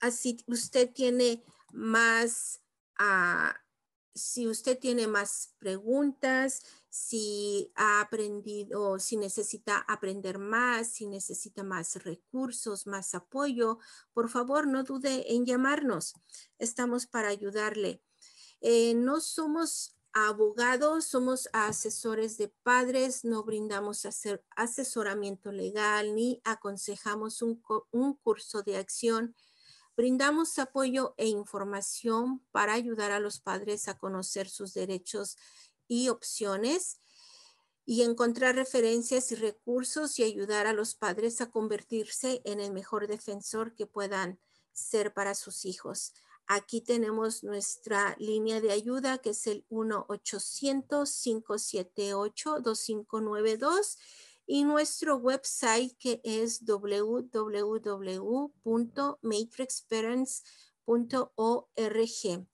A: así ah, usted tiene más, ah, si usted tiene más preguntas, si ha aprendido, si necesita aprender más, si necesita más recursos, más apoyo, por favor no dude en llamarnos. Estamos para ayudarle. Eh, no somos abogados, somos asesores de padres, no brindamos asesoramiento legal ni aconsejamos un, un curso de acción. Brindamos apoyo e información para ayudar a los padres a conocer sus derechos y opciones y encontrar referencias y recursos y ayudar a los padres a convertirse en el mejor defensor que puedan ser para sus hijos. Aquí tenemos nuestra línea de ayuda que es el 1-800-578-2592 y nuestro website que es www.matrixparents.org.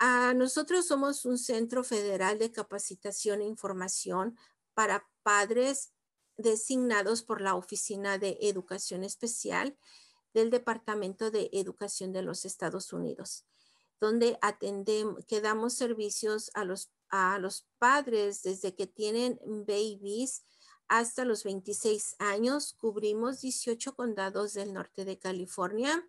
A: Ah, nosotros somos un centro federal de capacitación e información para padres designados por la Oficina de Educación Especial del Departamento de Educación de los Estados Unidos, donde atendemos, que damos servicios a los, a los padres desde que tienen babies hasta los 26 años. Cubrimos 18 condados del norte de California.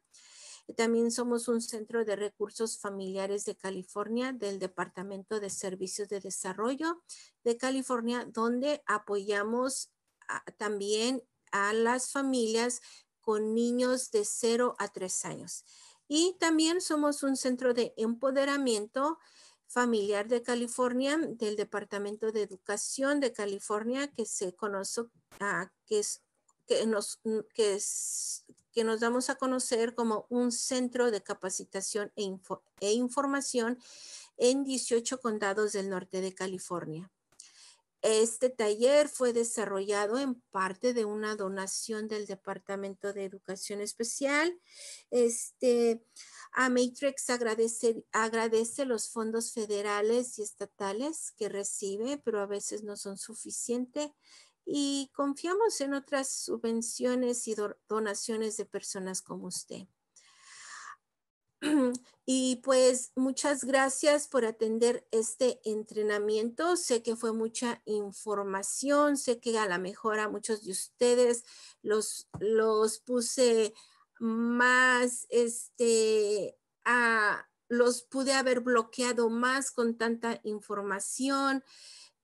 A: También somos un centro de recursos familiares de California del Departamento de Servicios de Desarrollo de California, donde apoyamos también a las familias con niños de 0 a 3 años. Y también somos un centro de empoderamiento familiar de California, del Departamento de Educación de California, que se conoce, ah, que, es, que, nos, que, nos damos a conocer como un centro de capacitación e, e información en 18 condados del norte de California. Este taller fue desarrollado en parte de una donación del Departamento de Educación Especial. Este, a Matrix agradece, agradece los fondos federales y estatales que recibe, pero a veces no son suficientes y confiamos en otras subvenciones y donaciones de personas como usted. Y pues muchas gracias por atender este entrenamiento. Sé que fue mucha información, sé que a la mejor a muchos de ustedes los, puse más, este, ah, los pude haber bloqueado más con tanta información,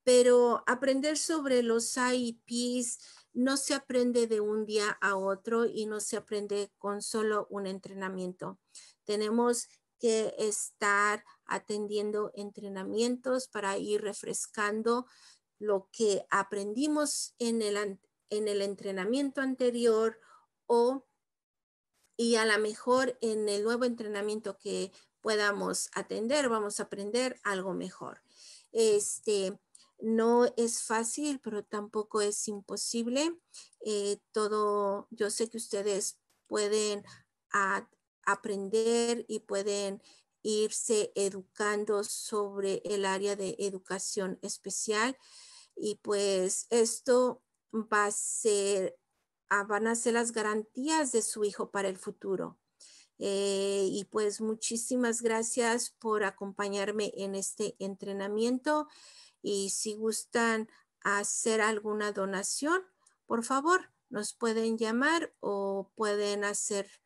A: pero aprender sobre los IEPs no se aprende de un día a otro y no se aprende con solo un entrenamiento tenemos que estar atendiendo entrenamientos para ir refrescando lo que aprendimos en el, en el entrenamiento anterior o y a lo mejor en el nuevo entrenamiento que podamos atender, vamos a aprender algo mejor. Este, no es fácil, pero tampoco es imposible. Eh, todo, yo sé que ustedes pueden a, aprender y pueden irse educando sobre el área de educación especial. Y pues esto va a ser, ah, van a ser las garantías de su hijo para el futuro. Eh, y pues muchísimas gracias por acompañarme en este entrenamiento. Y si gustan hacer alguna donación, por favor, nos pueden llamar o pueden hacer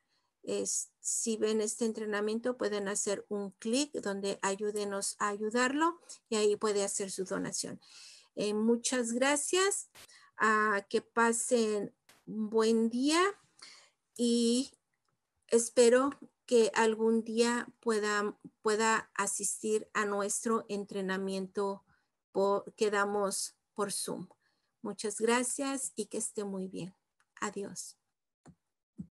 A: si ven este entrenamiento, pueden hacer un clic donde ayúdenos a ayudarlo y ahí puede hacer su donación. Eh, muchas gracias. que pasen un buen día y espero que algún día pueda, asistir a nuestro entrenamiento que damos por Zoom. Muchas gracias y que esté muy bien. Adiós.